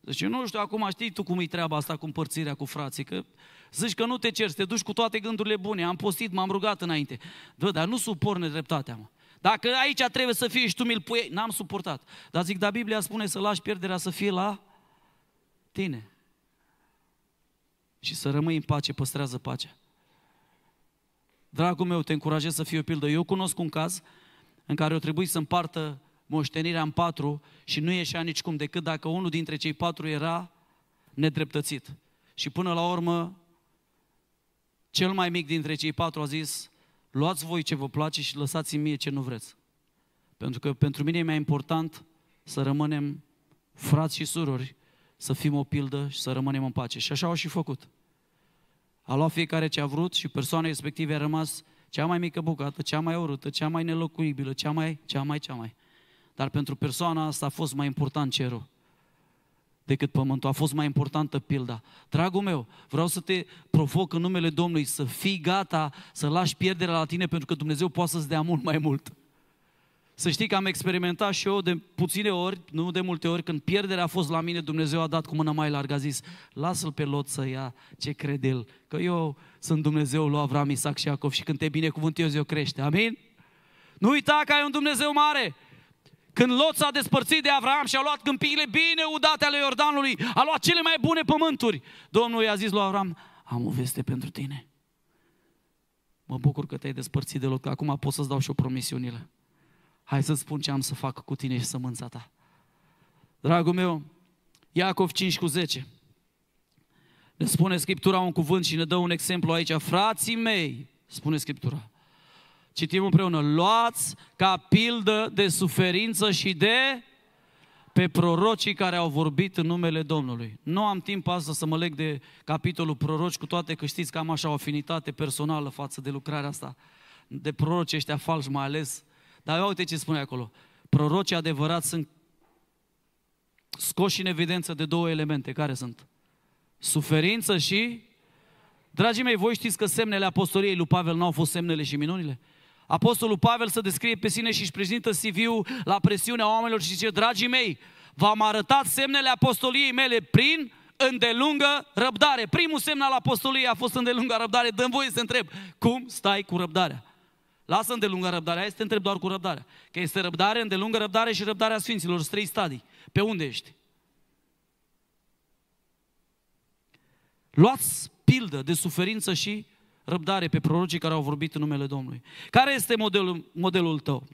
Deci eu nu știu, acum știi tu cum e treaba asta cu împărțirea cu frații, că zici că nu te ceri, te duci cu toate gândurile bune, am postit, m-am rugat înainte. Bă, dar nu supor nedreptatea, mă. Dacă aici trebuie să fie și tu mi-l pui, n-am suportat. Dar zic, da, Biblia spune să lași pierderea să fie la tine. Și să rămâi în pace, păstrează pacea. Dragul meu, te încurajez să fii o pildă. Eu cunosc un caz în care o trebuie să împartă moștenirea în patru și nu ieșea nicicum decât dacă unul dintre cei patru era nedreptățit. Și până la urmă, cel mai mic dintre cei patru a zis, luați voi ce vă place și lăsați-mi mie ce nu vreți. Pentru că pentru mine e mai important să rămânem frați și surori, să fim o pildă și să rămânem în pace. Și așa au și făcut. A luat fiecare ce a vrut și persoana respectivă a rămas cea mai mică bucată, cea mai urâtă, cea mai nelocuibilă, cea mai, cea mai, cea mai. Dar pentru persoana asta a fost mai important cerul decât pământul. A fost mai importantă pilda. Dragul meu, vreau să te provoc în numele Domnului să fii gata să lași pierderea la tine pentru că Dumnezeu poate să-ți dea mult mai mult. Să știi că am experimentat și eu de puține ori, nu de multe ori, când pierderea a fost la mine, Dumnezeu a dat cu mâna mai largă, a zis, lasă-l pe Lot să ia ce crede el, că eu sunt Dumnezeul lui Avram, Isaac și Iacov și când te binecuvântezi eu crește, amin? Nu uita că ai un Dumnezeu mare! Când Lot s-a despărțit de Avram și a luat câmpiile bine udate ale Iordanului, a luat cele mai bune pământuri, Domnul i-a zis lui Avram, am o veste pentru tine. Mă bucur că te-ai despărțit de Lot, că acum pot să-ți dau și o promisiunile. Hai să spun ce am să fac cu tine și sămânța ta. Dragul meu, Iacov 5 cu 10. Ne spune Scriptura un cuvânt și ne dă un exemplu aici. Frații mei, spune Scriptura, citim împreună, luați ca pildă de suferință și de pe prorocii care au vorbit în numele Domnului. Nu am timp asta să mă leg de capitolul proroci, cu toate că știți că am așa o afinitate personală față de lucrarea asta, de proroci ăștia falși mai ales, dar ia uite ce spune acolo. Prorocii adevărați sunt scoși în evidență de două elemente. Care sunt? Suferință și... Dragii mei, voi știți că semnele apostoliei lui Pavel nu au fost semnele și minunile? Apostolul Pavel se descrie pe sine și își prezintă CV-ul la presiunea oamenilor și zice, dragii mei, v-am arătat semnele apostoliei mele prin îndelungă răbdare. Primul semn al apostoliei a fost îndelungă răbdare. Dă-mi voie să întreb, cum stai cu răbdarea? Lasă îndelungă răbdarea, hai să te întreb doar cu răbdarea. Că este răbdare, îndelungă răbdare și răbdarea Sfinților, sunt trei stadii. Pe unde ești? Luați pildă de suferință și răbdare pe prorocii care au vorbit în numele Domnului. Care este modelul, modelul tău?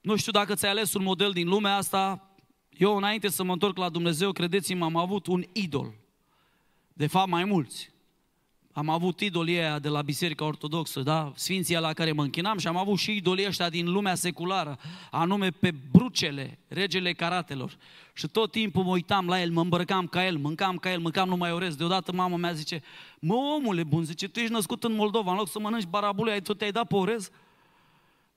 Nu știu dacă ți-ai ales un model din lumea asta. Eu, înainte să mă întorc la Dumnezeu, credeți-mă, am avut un idol. De fapt, mai mulți. Am avut idolii aia de la Biserica Ortodoxă, da? Sfinția la care mă închinam și am avut și idolii ăștia din lumea seculară, anume pe Brucele, regele caratelor. Și tot timpul mă uitam la el, mă îmbrăcam ca el, mâncam ca el, mâncam numai orez. Deodată mama mea zice, mă omule bun, zice, tu ești născut în Moldova, în loc să mănânci barabule, ai, tu te-ai dat pe orez?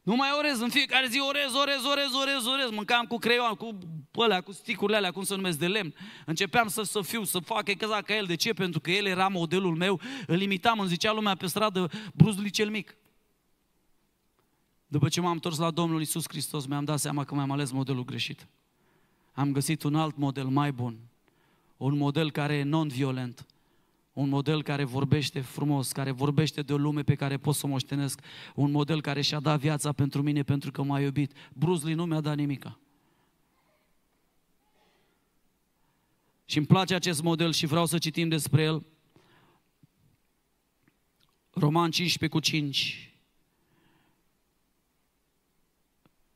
Nu mai orez, în fiecare zi orez, orez, orez, orez, orez. Mâncam cu creion, cu ălea, cu sticurile alea, cum se numesc, de lemn. Începeam să, să fiu, să fac exact ca el. De ce? Pentru că el era modelul meu. Îl imitam, îmi zicea lumea pe stradă, bruzului cel mic. După ce m-am întors la Domnul Isus Hristos, mi-am dat seama că mi-am ales modelul greșit. Am găsit un alt model mai bun. Un model care e non-violent un model care vorbește frumos, care vorbește de o lume pe care pot să o moștenesc, un model care și-a dat viața pentru mine pentru că m-a iubit. Bruce Lee nu mi-a dat nimica. Și îmi place acest model și vreau să citim despre el. Roman 15 cu 5.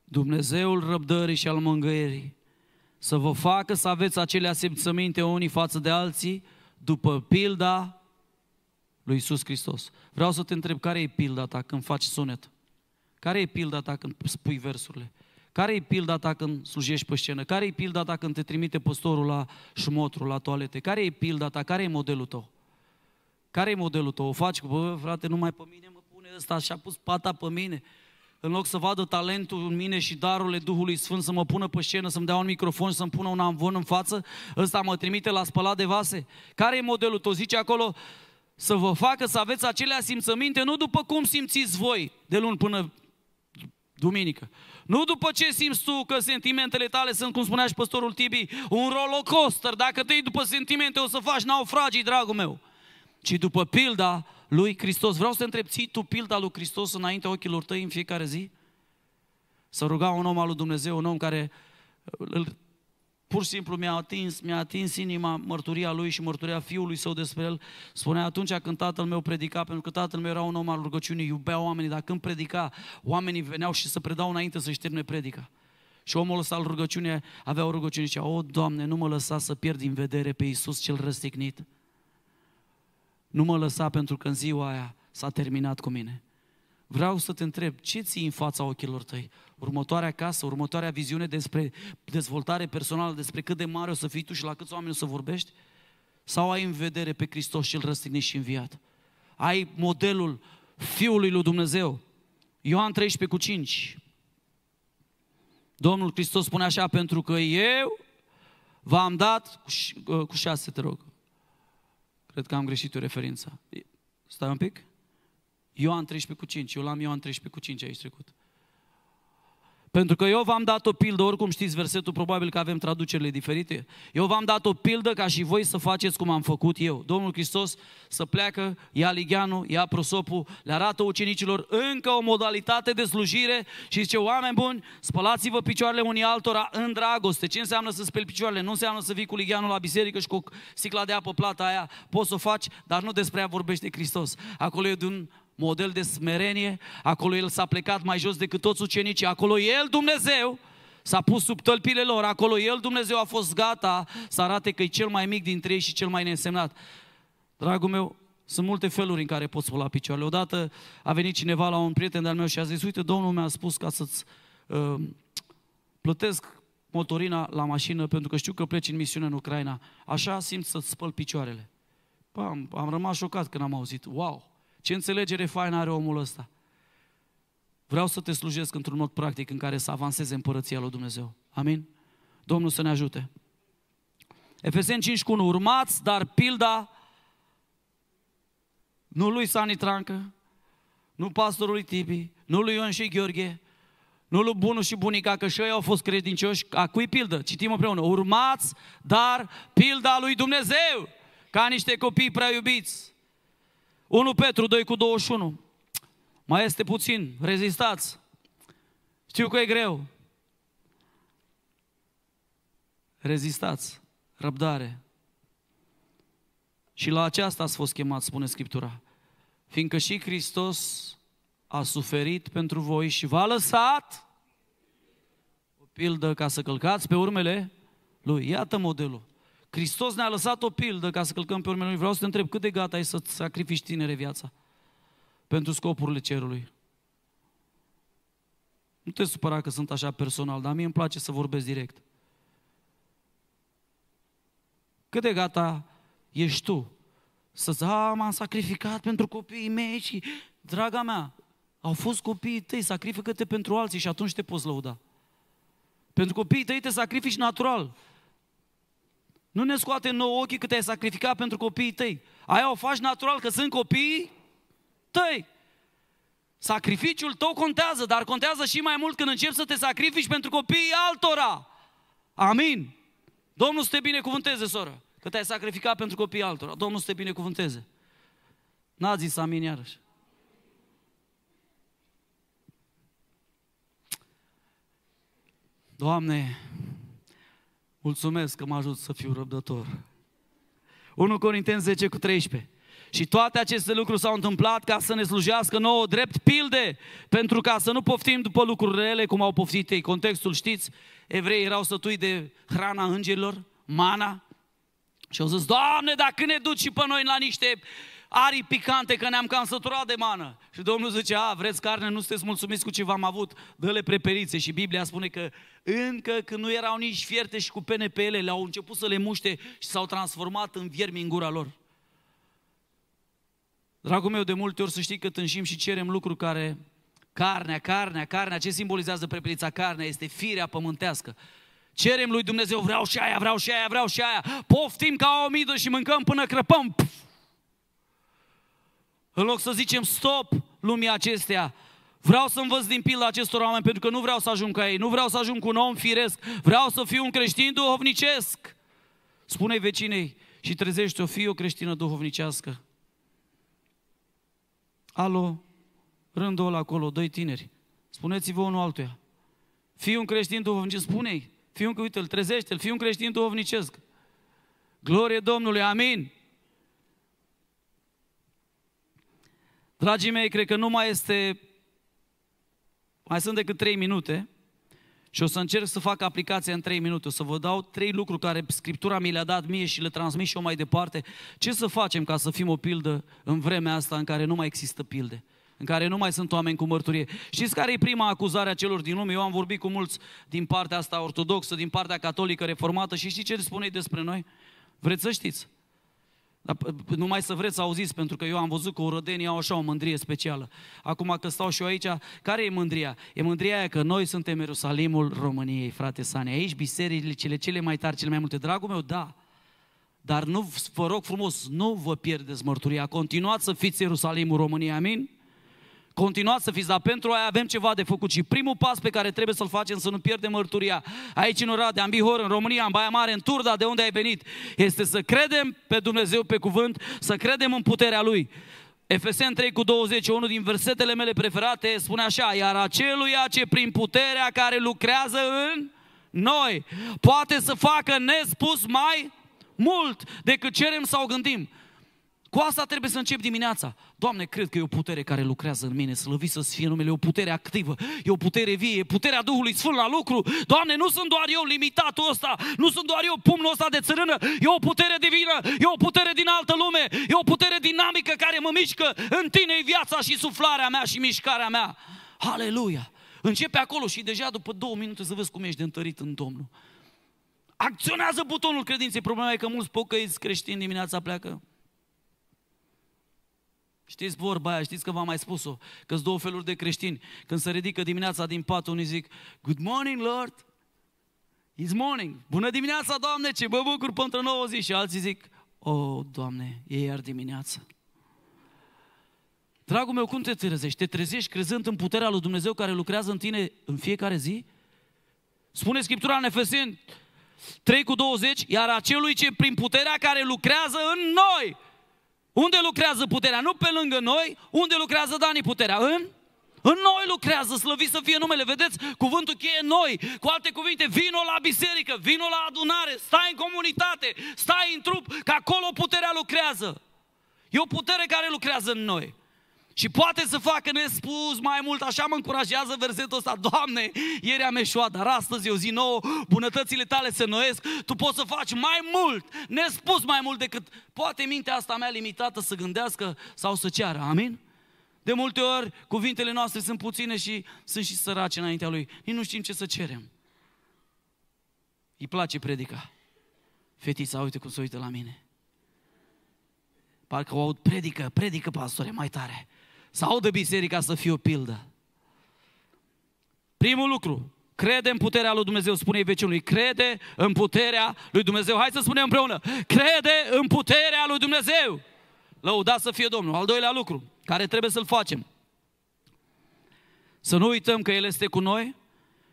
Dumnezeul răbdării și al mângâierii să vă facă să aveți acele asemțăminte unii față de alții, după pilda lui Isus Hristos. Vreau să te întreb, care e pilda ta când faci sunet? Care e pilda ta când spui versurile? Care e pilda ta când slujești pe scenă? Care e pilda ta când te trimite postorul la șmotru, la toalete? Care e pilda ta? Care e modelul tău? Care e modelul tău? O faci cu, bă, frate, numai pe mine mă pune ăsta și-a pus pata pe mine în loc să vadă talentul în mine și darurile Duhului Sfânt, să mă pună pe scenă, să-mi dea un microfon și să-mi pună un amvon în față, ăsta mă trimite la spălat de vase. Care e modelul? Tu zice acolo, să vă facă să aveți acelea simțăminte, nu după cum simțiți voi, de luni până duminică. Nu după ce simți tu că sentimentele tale sunt, cum spunea și păstorul Tibi, un rollercoaster. Dacă te după sentimente, o să faci naufragii, dragul meu. Ci după pilda lui Hristos. Vreau să întreb, ții tu pilda lui Hristos înaintea ochilor tăi în fiecare zi? Să ruga un om al lui Dumnezeu, un om care uh, îl, pur și simplu mi-a atins, mi-a atins inima mărturia lui și mărturia fiului său despre el. Spunea atunci când tatăl meu predica, pentru că tatăl meu era un om al rugăciunii, iubea oamenii, dar când predica, oamenii veneau și să predau înainte să-și termine predica. Și omul ăsta al rugăciunii avea o rugăciune și zicea, o, Doamne, nu mă lăsa să pierd din vedere pe Iisus cel răstignit. Nu mă lăsa pentru că în ziua aia s-a terminat cu mine. Vreau să te întreb, ce ții în fața ochilor tăi? Următoarea casă, următoarea viziune despre dezvoltare personală, despre cât de mare o să fii tu și la câți oameni o să vorbești? Sau ai în vedere pe Hristos cel răstignit și înviat? Ai modelul Fiului lui Dumnezeu? Ioan 13 cu 5. Domnul Hristos spune așa, pentru că eu v-am dat, cu șase te rog, Cred că am greșit o referință. Stai un pic. Ioan 13 cu 5. Eu l-am Ioan 13 cu 5 aici trecut. Pentru că eu v-am dat o pildă, oricum știți versetul, probabil că avem traducerile diferite. Eu v-am dat o pildă ca și voi să faceți cum am făcut eu. Domnul Hristos să pleacă, ia ligheanul, ia prosopul, le arată ucenicilor încă o modalitate de slujire și zice, oameni buni, spălați-vă picioarele unii altora în dragoste. Ce înseamnă să speli picioarele? Nu înseamnă să vii cu ligheanul la biserică și cu sticla de apă plata aia. Poți să o faci, dar nu despre ea vorbește Hristos. Acolo e de un model de smerenie, acolo el s-a plecat mai jos decât toți ucenicii, acolo el, Dumnezeu, s-a pus sub tălpile lor, acolo el, Dumnezeu, a fost gata să arate că e cel mai mic dintre ei și cel mai neînsemnat. Dragul meu, sunt multe feluri în care poți spăla picioarele. Odată a venit cineva la un prieten de-al meu și a zis, uite, Domnul mi-a spus ca să-ți uh, plătesc motorina la mașină pentru că știu că pleci în misiune în Ucraina. Așa simt să-ți spăl picioarele. am, am rămas șocat când am auzit. Wow! Ce înțelegere faină are omul ăsta. Vreau să te slujesc într-un mod practic în care să avanseze împărăția lui Dumnezeu. Amin? Domnul să ne ajute. Efeseni 5 cu 1. Urmați, dar pilda nu lui Sani Trancă, nu pastorului Tibi, nu lui Ion și Gheorghe, nu lui Bunu și Bunica, că și ei au fost credincioși. A cui pildă? Citim împreună. Urmați, dar pilda lui Dumnezeu, ca niște copii prea iubiți. 1 Petru 2 cu 21. Mai este puțin, rezistați. Știu că e greu. Rezistați, răbdare. Și la aceasta ați fost chemat, spune Scriptura. Fiindcă și Hristos a suferit pentru voi și v-a lăsat o pildă ca să călcați pe urmele lui. Iată modelul. Hristos ne-a lăsat o pildă ca să călcăm pe urmele Lui. Vreau să te întreb, cât de gata ai să-ți sacrifici tinere viața pentru scopurile cerului? Nu te supăra că sunt așa personal, dar mie îmi place să vorbesc direct. Cât de gata ești tu să-ți, a, m-am sacrificat pentru copiii mei și, draga mea, au fost copiii tăi, sacrifică-te pentru alții și atunci te poți lăuda. Pentru copiii tăi te sacrifici natural. Nu ne scoate nouă ochii că te-ai sacrificat pentru copiii tăi. Aia o faci natural că sunt copiii tăi. Sacrificiul tău contează, dar contează și mai mult când începi să te sacrifici pentru copiii altora. Amin. Domnul să te binecuvânteze, soră, că te-ai sacrificat pentru copiii altora. Domnul să te binecuvânteze. N-a zis amin iarăși. Doamne, Mulțumesc că mă ajut să fiu răbdător. 1 Corinteni 10 cu 13. Și toate aceste lucruri s-au întâmplat ca să ne slujească nouă drept pilde, pentru ca să nu poftim după lucruri rele cum au poftit ei. Contextul știți, evreii erau sătui de hrana îngerilor, mana, și au zis, Doamne, dacă ne duci și pe noi la niște Ari picante, că ne-am cam săturat de mană. Și Domnul zice, a, vreți carne, nu sunteți mulțumiți cu ce v-am avut, dă-le preperițe. Și Biblia spune că încă când nu erau nici fierte și cu pene pe ele, le-au început să le muște și s-au transformat în viermi în gura lor. Dragul meu, de multe ori să știi că tânșim și cerem lucruri care... Carnea, carnea, carnea, ce simbolizează preperița? Carnea este firea pământească. Cerem lui Dumnezeu, vreau și aia, vreau și aia, vreau și aia. Poftim ca o omidă și mâncăm până crăpăm. Puff. În loc să zicem stop lumii acestea, Vreau să învăț din pila acestor oameni pentru că nu vreau să ajung ca ei, nu vreau să ajung un om firesc, vreau să fiu un creștin duhovnicesc. Spune-i vecinei și trezește-o, fii o creștină duhovnicească. Alo, rândul ăla acolo, doi tineri, spuneți-vă unul altuia. Fii un creștin duhovnicesc, spune-i, fii un, uite-l, trezește-l, fii un creștin duhovnicesc. Glorie Domnului, amin. Dragii mei, cred că nu mai este, mai sunt decât trei minute și o să încerc să fac aplicația în trei minute. O să vă dau trei lucruri care Scriptura mi le-a dat mie și le transmit și eu mai departe. Ce să facem ca să fim o pildă în vremea asta în care nu mai există pilde? în care nu mai sunt oameni cu mărturie. Știți care e prima acuzare a celor din lume? Eu am vorbit cu mulți din partea asta ortodoxă, din partea catolică, reformată și știți ce spune despre noi? Vreți să știți? Dar numai să vreți să auziți, pentru că eu am văzut că urădenii au așa o mândrie specială. Acum că stau și eu aici, care e mândria? E mândria aia că noi suntem Ierusalimul României, frate Sane. Aici bisericile cele mai tari, cele mai multe. Dragul meu, da. Dar nu vă rog frumos, nu vă pierdeți mărturia. Continuați să fiți Ierusalimul României, amin? Continuați să fiți, dar pentru aia avem ceva de făcut și primul pas pe care trebuie să-l facem, să nu pierdem mărturia, aici în Oradea, în Bihor, în România, în Baia Mare, în Turda, de unde ai venit, este să credem pe Dumnezeu pe cuvânt, să credem în puterea Lui. Efesen 3 cu 20, unul din versetele mele preferate, spune așa, iar aceluia ce prin puterea care lucrează în noi poate să facă nespus mai mult decât cerem sau gândim. Cu asta trebuie să încep dimineața. Doamne, cred că e o putere care lucrează în mine, slăvi să fie numele, e o putere activă, e o putere vie, e puterea Duhului Sfânt la lucru. Doamne, nu sunt doar eu limitatul ăsta, nu sunt doar eu pumnul ăsta de țărână, e o putere divină, e o putere din altă lume, e o putere dinamică care mă mișcă, în tine viața și suflarea mea și mișcarea mea. Aleluia! Începe acolo și deja după două minute să vezi cum ești de întărit în Domnul. Acționează butonul credinței. Problema e că mulți pocăiți creștini dimineața pleacă Știți vorba aia, știți că v-am mai spus-o, că sunt două feluri de creștini. Când se ridică dimineața din pat, unii zic, Good morning, Lord! It's morning! Bună dimineața, Doamne, ce mă bucur pentru nouă zi! Și alții zic, Oh, Doamne, e iar dimineață. Dragul meu, cum te trezești? Te trezești crezând în puterea lui Dumnezeu care lucrează în tine în fiecare zi? Spune Scriptura în Efeseni 3 cu 20, iar acelui ce prin puterea care lucrează în noi unde lucrează puterea? Nu pe lângă noi. Unde lucrează Dani puterea? În? În noi lucrează, slăvit să fie numele. Vedeți, cuvântul cheie noi. Cu alte cuvinte, vino la biserică, vino la adunare, stai în comunitate, stai în trup, că acolo puterea lucrează. E o putere care lucrează în noi. Și poate să facă nespus mai mult, așa mă încurajează versetul ăsta, Doamne, ieri am eșuat, dar astăzi e o zi nouă, bunătățile tale se noiesc, Tu poți să faci mai mult, nespus mai mult decât poate mintea asta mea limitată să gândească sau să ceară, amin? De multe ori cuvintele noastre sunt puține și sunt și săraci înaintea Lui, nici nu știm ce să cerem. Îi place predica. Fetița, uite cum se uită la mine. Parcă o aud, predică, predică, pastore, mai tare. Să audă biserica să fie o pildă. Primul lucru, crede în puterea lui Dumnezeu, spune vecinului, crede în puterea lui Dumnezeu. Hai să spunem împreună, crede în puterea lui Dumnezeu. Lăuda să fie Domnul. Al doilea lucru, care trebuie să-l facem. Să nu uităm că El este cu noi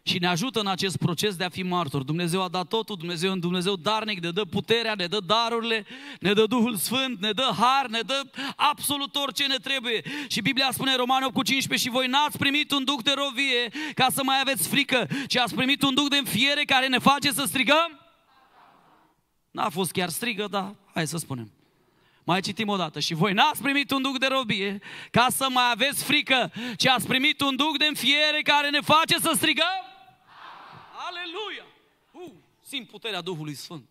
și ne ajută în acest proces de a fi martori. Dumnezeu a dat totul, Dumnezeu în Dumnezeu darnic, ne dă puterea, ne dă darurile, ne dă Duhul Sfânt, ne dă har, ne dă absolut orice ne trebuie. Și Biblia spune în Romani 8 cu 15, și voi n-ați primit un duc de rovie ca să mai aveți frică, ci ați primit un duc de înfiere care ne face să strigăm? N-a fost chiar strigă, dar hai să spunem. Mai citim o dată. Și voi n-ați primit un duc de robie ca să mai aveți frică, ci ați primit un duc de înfiere care ne face să strigăm? Aleluia! Uh, simt puterea Duhului Sfânt.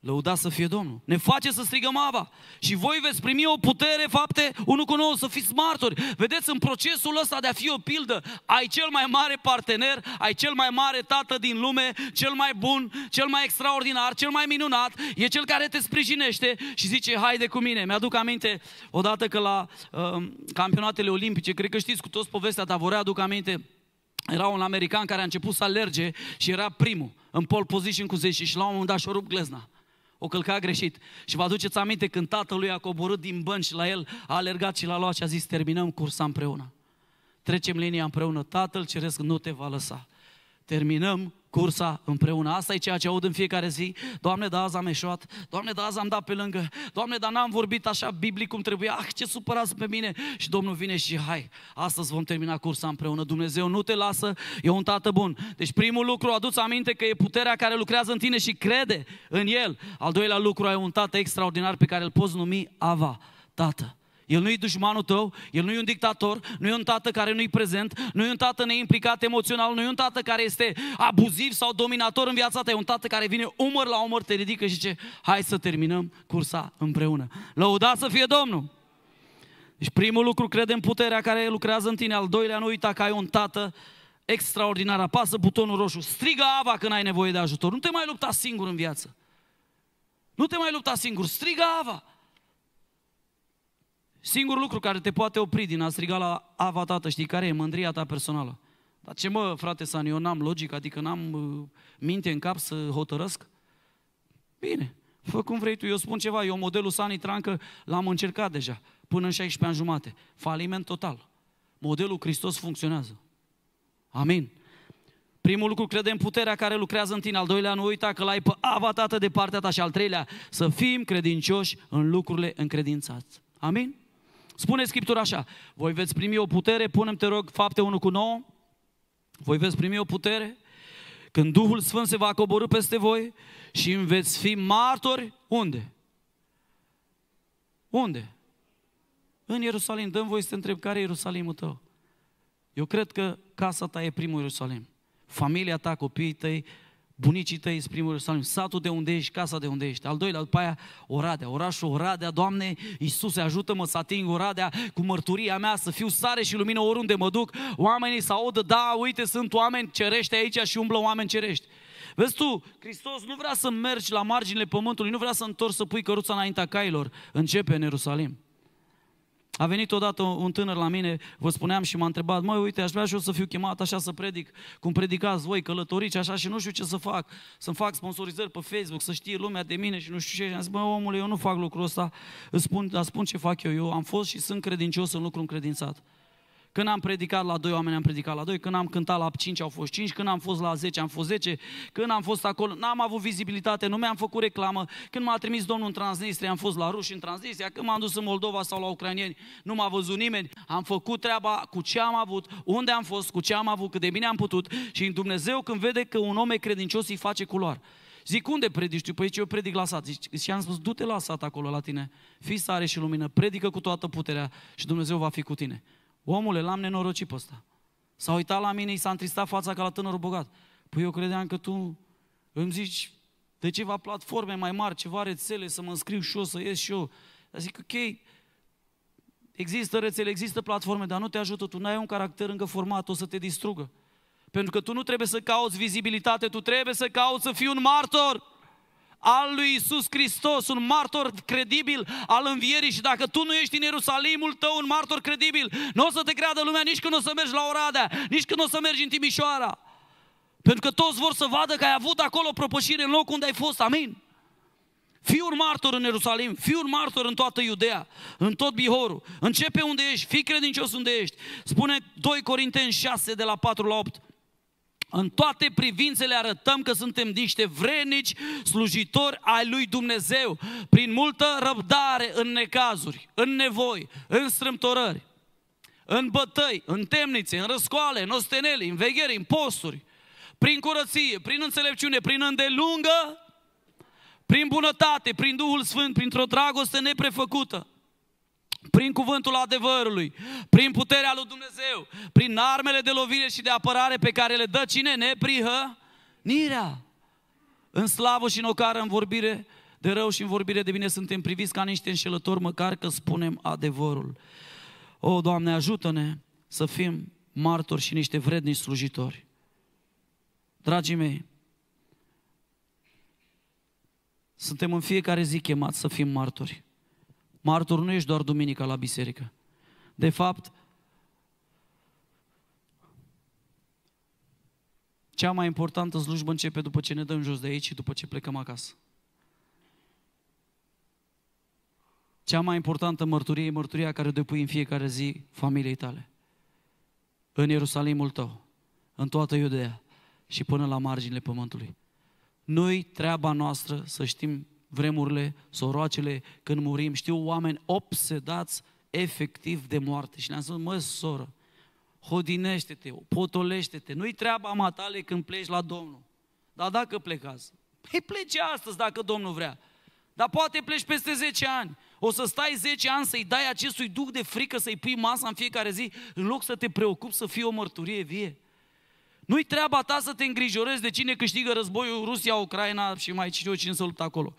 Lăudați să fie Domnul. Ne face să strigăm ava. Și voi veți primi o putere, fapte, unul cu nouă, să fiți martori. Vedeți, în procesul ăsta de a fi o pildă, ai cel mai mare partener, ai cel mai mare tată din lume, cel mai bun, cel mai extraordinar, cel mai minunat, e cel care te sprijinește și zice, haide cu mine. Mi-aduc aminte odată că la uh, campionatele olimpice, cred că știți cu toți povestea, dar vă readuc aminte, era un american care a început să alerge și era primul în pole position cu 10 și la un moment dat și o rupt glezna. O călca greșit. Și vă aduceți aminte când tatălui a coborât din bănci la el, a alergat și l-a luat și a zis, terminăm cursa împreună. Trecem linia împreună, Tatăl Ceresc nu te va lăsa. Terminăm cursa împreună. Asta e ceea ce aud în fiecare zi. Doamne, da, azi am eșuat. Doamne, da, azi am dat pe lângă. Doamne, da, n-am vorbit așa biblic cum trebuia. Ah, ce supărați pe mine. Și Domnul vine și hai, astăzi vom termina cursa împreună. Dumnezeu nu te lasă, e un tată bun. Deci primul lucru, aduți aminte că e puterea care lucrează în tine și crede în el. Al doilea lucru, ai un tată extraordinar pe care îl poți numi Ava, tată. El nu e dușmanul tău, el nu e un dictator, nu e un tată care nu-i prezent, nu e un tată neimplicat emoțional, nu e un tată care este abuziv sau dominator în viața ta, e un tată care vine umăr la umăr, te ridică și zice, hai să terminăm cursa împreună. Lăudați să fie Domnul! Deci primul lucru, crede în puterea care lucrează în tine, al doilea, nu uita că ai un tată extraordinar, apasă butonul roșu, strigă Ava când ai nevoie de ajutor, nu te mai lupta singur în viață. Nu te mai lupta singur, strigă Ava! Singurul lucru care te poate opri din a striga la Ava Tată, știi care e? Mândria ta personală. Dar ce mă, frate San, eu n-am logic, adică n-am uh, minte în cap să hotărăsc? Bine, fă cum vrei tu, eu spun ceva, eu modelul Sani Trancă l-am încercat deja, până în 16 ani jumate. Faliment total. Modelul Hristos funcționează. Amin. Primul lucru, crede în puterea care lucrează în tine. Al doilea, nu uita că l-ai pe Ava Tată de partea ta. Și al treilea, să fim credincioși în lucrurile încredințați. Amin? Spune Scriptura așa, voi veți primi o putere, punem te rog fapte 1 cu 9, voi veți primi o putere când Duhul Sfânt se va coborâ peste voi și îmi veți fi martori unde? Unde? În Ierusalim. Dăm voi să te întreb care e Ierusalimul tău. Eu cred că casa ta e primul Ierusalim. Familia ta, copiii tăi, bunicii tăi sunt primul Ierusalim, satul de unde ești, casa de unde ești. Al doilea, după aia, Oradea, orașul Oradea, Doamne, Iisuse, ajută-mă să ating Oradea cu mărturia mea, să fiu sare și lumină oriunde mă duc, oamenii să audă, da, uite, sunt oameni cerești aici și umblă oameni cerești. Vezi tu, Hristos nu vrea să mergi la marginile pământului, nu vrea să întorci să pui căruța înaintea cailor. Începe în Ierusalim. A venit odată un tânăr la mine, vă spuneam și m-a întrebat, măi, uite, aș vrea și eu să fiu chemat așa să predic, cum predicați voi, călătoriți. așa și nu știu ce să fac, să-mi fac sponsorizări pe Facebook, să știe lumea de mine și nu știu ce. Și am zis, măi, omule, eu nu fac lucrul ăsta, îți spun, dar spun ce fac eu, eu am fost și sunt credincios în lucru încredințat. Când am predicat la doi oameni, am predicat la doi. Când am cântat la cinci, au fost cinci. Când am fost la zece, am fost zece. Când am fost acolo, n-am avut vizibilitate, nu mi-am făcut reclamă. Când m-a trimis Domnul în Transnistria, am fost la ruși în Transnistria. Când m-am dus în Moldova sau la ucranieni, nu m-a văzut nimeni. Am făcut treaba cu ce am avut, unde am fost, cu ce am avut, cât de bine am putut. Și în Dumnezeu când vede că un om e credincios, îi face culoar. Zic, unde predici tu? Păi zice, eu predic la sat. Zici, și am spus, du-te la sat acolo la tine. Fii sare și lumină, predică cu toată puterea și Dumnezeu va fi cu tine. Omule, l-am nenorocit pe ăsta. S-a uitat la mine, și s-a întristat fața ca la tânărul bogat. Păi eu credeam că tu îmi zici de ceva platforme mai mari, ceva rețele, să mă înscriu și eu, să ies și eu. Dar zic, ok, există rețele, există platforme, dar nu te ajută, tu n-ai un caracter încă format, o să te distrugă. Pentru că tu nu trebuie să cauți vizibilitate, tu trebuie să cauți să fii un martor al lui Isus Hristos, un martor credibil al învierii și dacă tu nu ești în Ierusalimul tău un martor credibil, nu o să te creadă lumea nici când o să mergi la Oradea, nici când o să mergi în Timișoara. Pentru că toți vor să vadă că ai avut acolo propășire în loc unde ai fost, amin? Fii un martor în Ierusalim, fii un martor în toată Iudea, în tot Bihorul. Începe unde ești, fii credincios unde ești. Spune 2 Corinteni 6 de la 4 la 8. În toate privințele arătăm că suntem niște vrenici slujitori ai lui Dumnezeu, prin multă răbdare în necazuri, în nevoi, în strâmtorări, în bătăi, în temnițe, în răscoale, în osteneli, în vegheri, în posturi, prin curăție, prin înțelepciune, prin îndelungă, prin bunătate, prin Duhul Sfânt, printr-o dragoste neprefăcută prin cuvântul adevărului, prin puterea lui Dumnezeu, prin armele de lovire și de apărare pe care le dă cine? Neprihă? Nirea. În slavă și în ocară, în vorbire de rău și în vorbire de bine, suntem priviți ca niște înșelători, măcar că spunem adevărul. O, Doamne, ajută-ne să fim martori și niște vrednici slujitori. Dragii mei, suntem în fiecare zi chemați să fim martori. Martor nu ești doar duminica la biserică. De fapt, cea mai importantă slujbă începe după ce ne dăm jos de aici și după ce plecăm acasă. Cea mai importantă mărturie e mărturia care o depui în fiecare zi familiei tale. În Ierusalimul tău, în toată Iudea și până la marginile pământului. Noi, treaba noastră, să știm vremurile, soroacele, când murim. Știu oameni obsedați efectiv de moarte. Și ne-am spus, mă, soră, hodinește-te, potolește-te. Nu-i treaba tale când pleci la Domnul. Dar dacă plecați, păi pleci astăzi dacă Domnul vrea. Dar poate pleci peste 10 ani. O să stai 10 ani să-i dai acestui duc de frică să-i pui masa în fiecare zi, în loc să te preocupi să fie o mărturie vie. Nu-i treaba ta să te îngrijorezi de cine câștigă războiul Rusia, Ucraina și mai o cine să lupte acolo.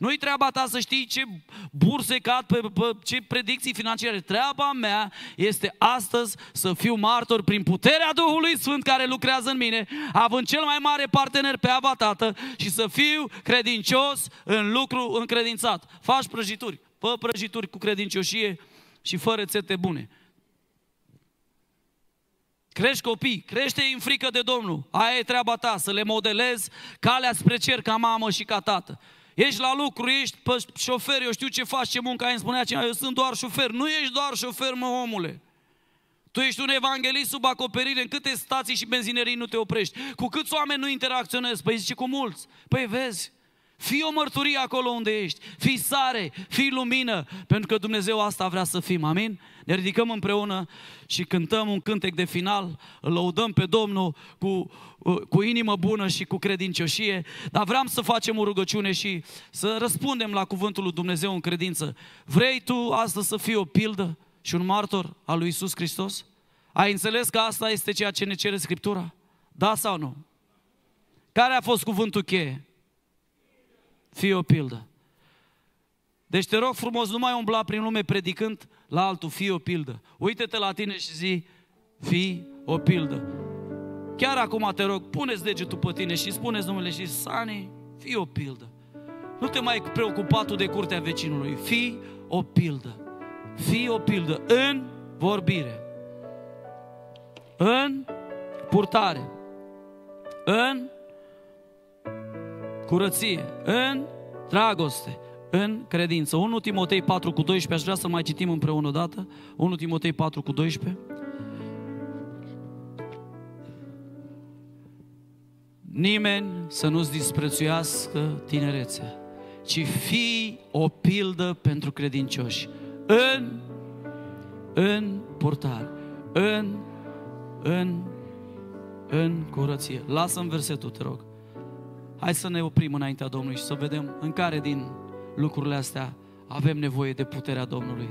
Nu-i treaba ta să știi ce burse cad, pe, pe, ce predicții financiare. Treaba mea este astăzi să fiu martor prin puterea Duhului Sfânt care lucrează în mine, având cel mai mare partener pe Aba Tată și să fiu credincios în lucru încredințat. Faci prăjituri, fă prăjituri cu credincioșie și fă rețete bune. Crești copii, crește în frică de Domnul. Aia e treaba ta, să le modelezi calea spre cer ca mamă și ca tată ești la lucru, ești pe șofer, eu știu ce faci, ce muncă ai, îmi spunea cineva, eu sunt doar șofer. Nu ești doar șofer, mă, omule. Tu ești un evanghelist sub acoperire, în câte stații și benzinerii nu te oprești? Cu câți oameni nu interacționezi? Păi zice, cu mulți. Păi vezi, Fii o mărturie acolo unde ești, fii sare, fii lumină, pentru că Dumnezeu asta vrea să fim, amin? Ne ridicăm împreună și cântăm un cântec de final, îl lăudăm pe Domnul cu, uh, cu inimă bună și cu credincioșie, dar vreau să facem o rugăciune și să răspundem la cuvântul lui Dumnezeu în credință. Vrei tu astăzi să fii o pildă și un martor al lui Isus Hristos? Ai înțeles că asta este ceea ce ne cere Scriptura? Da sau nu? Care a fost cuvântul cheie? Fii o pildă. Deci te rog frumos, nu mai umbla prin lume predicând la altul, fii o pildă. Uită-te la tine și zi, fii o pildă. Chiar acum te rog, puneți degetul pe tine și spuneți numele și Sani, fii o pildă. Nu te mai preocupa tu de curtea vecinului, fii o pildă. Fii o pildă în vorbire, în purtare, în curăție, în dragoste, în credință. 1 Timotei 4 cu 12, aș vrea să mai citim împreună o dată. 1 Timotei 4 cu 12. Nimeni să nu-ți disprețuiască tinerețea, ci fii o pildă pentru credincioși. În, în portar, în, în, în curăție. Lasă-mi versetul, te rog. Hai să ne oprim înaintea Domnului și să vedem în care din lucrurile astea, avem nevoie de puterea Domnului.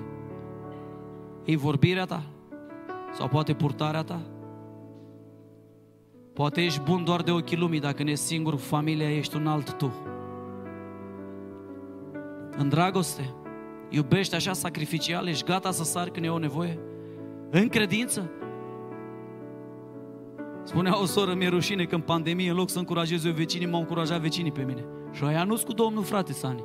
E vorbirea ta? Sau poate purtarea ta? Poate ești bun doar de ochii lumii, dacă ne singur cu familia, ești un alt tu. În dragoste, iubești așa sacrificial, ești gata să sari când e o nevoie? În credință? Spunea o soră, mi-e rușine că în pandemie, în loc să încurajez eu vecinii, m-au încurajat vecinii pe mine. Și aia nu cu Domnul, frate Sani.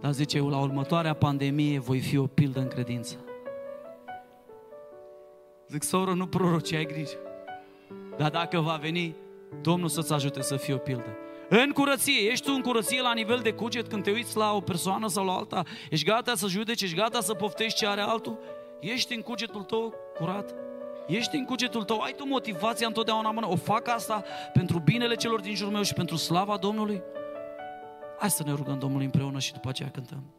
Dar zice, la următoarea pandemie voi fi o pildă în credință. Zic, soră, nu proroci, ai grijă. Dar dacă va veni, Domnul să-ți ajute să fii o pildă. În curăție, ești tu în curăție la nivel de cuget când te uiți la o persoană sau la alta? Ești gata să judeci, ești gata să poftești ce are altul? Ești în cugetul tău curat? Ești în cugetul tău? Ai tu motivația întotdeauna mână? O fac asta pentru binele celor din jurul meu și pentru slava Domnului? Hai să ne rugăm Domnului împreună și după aceea cântăm.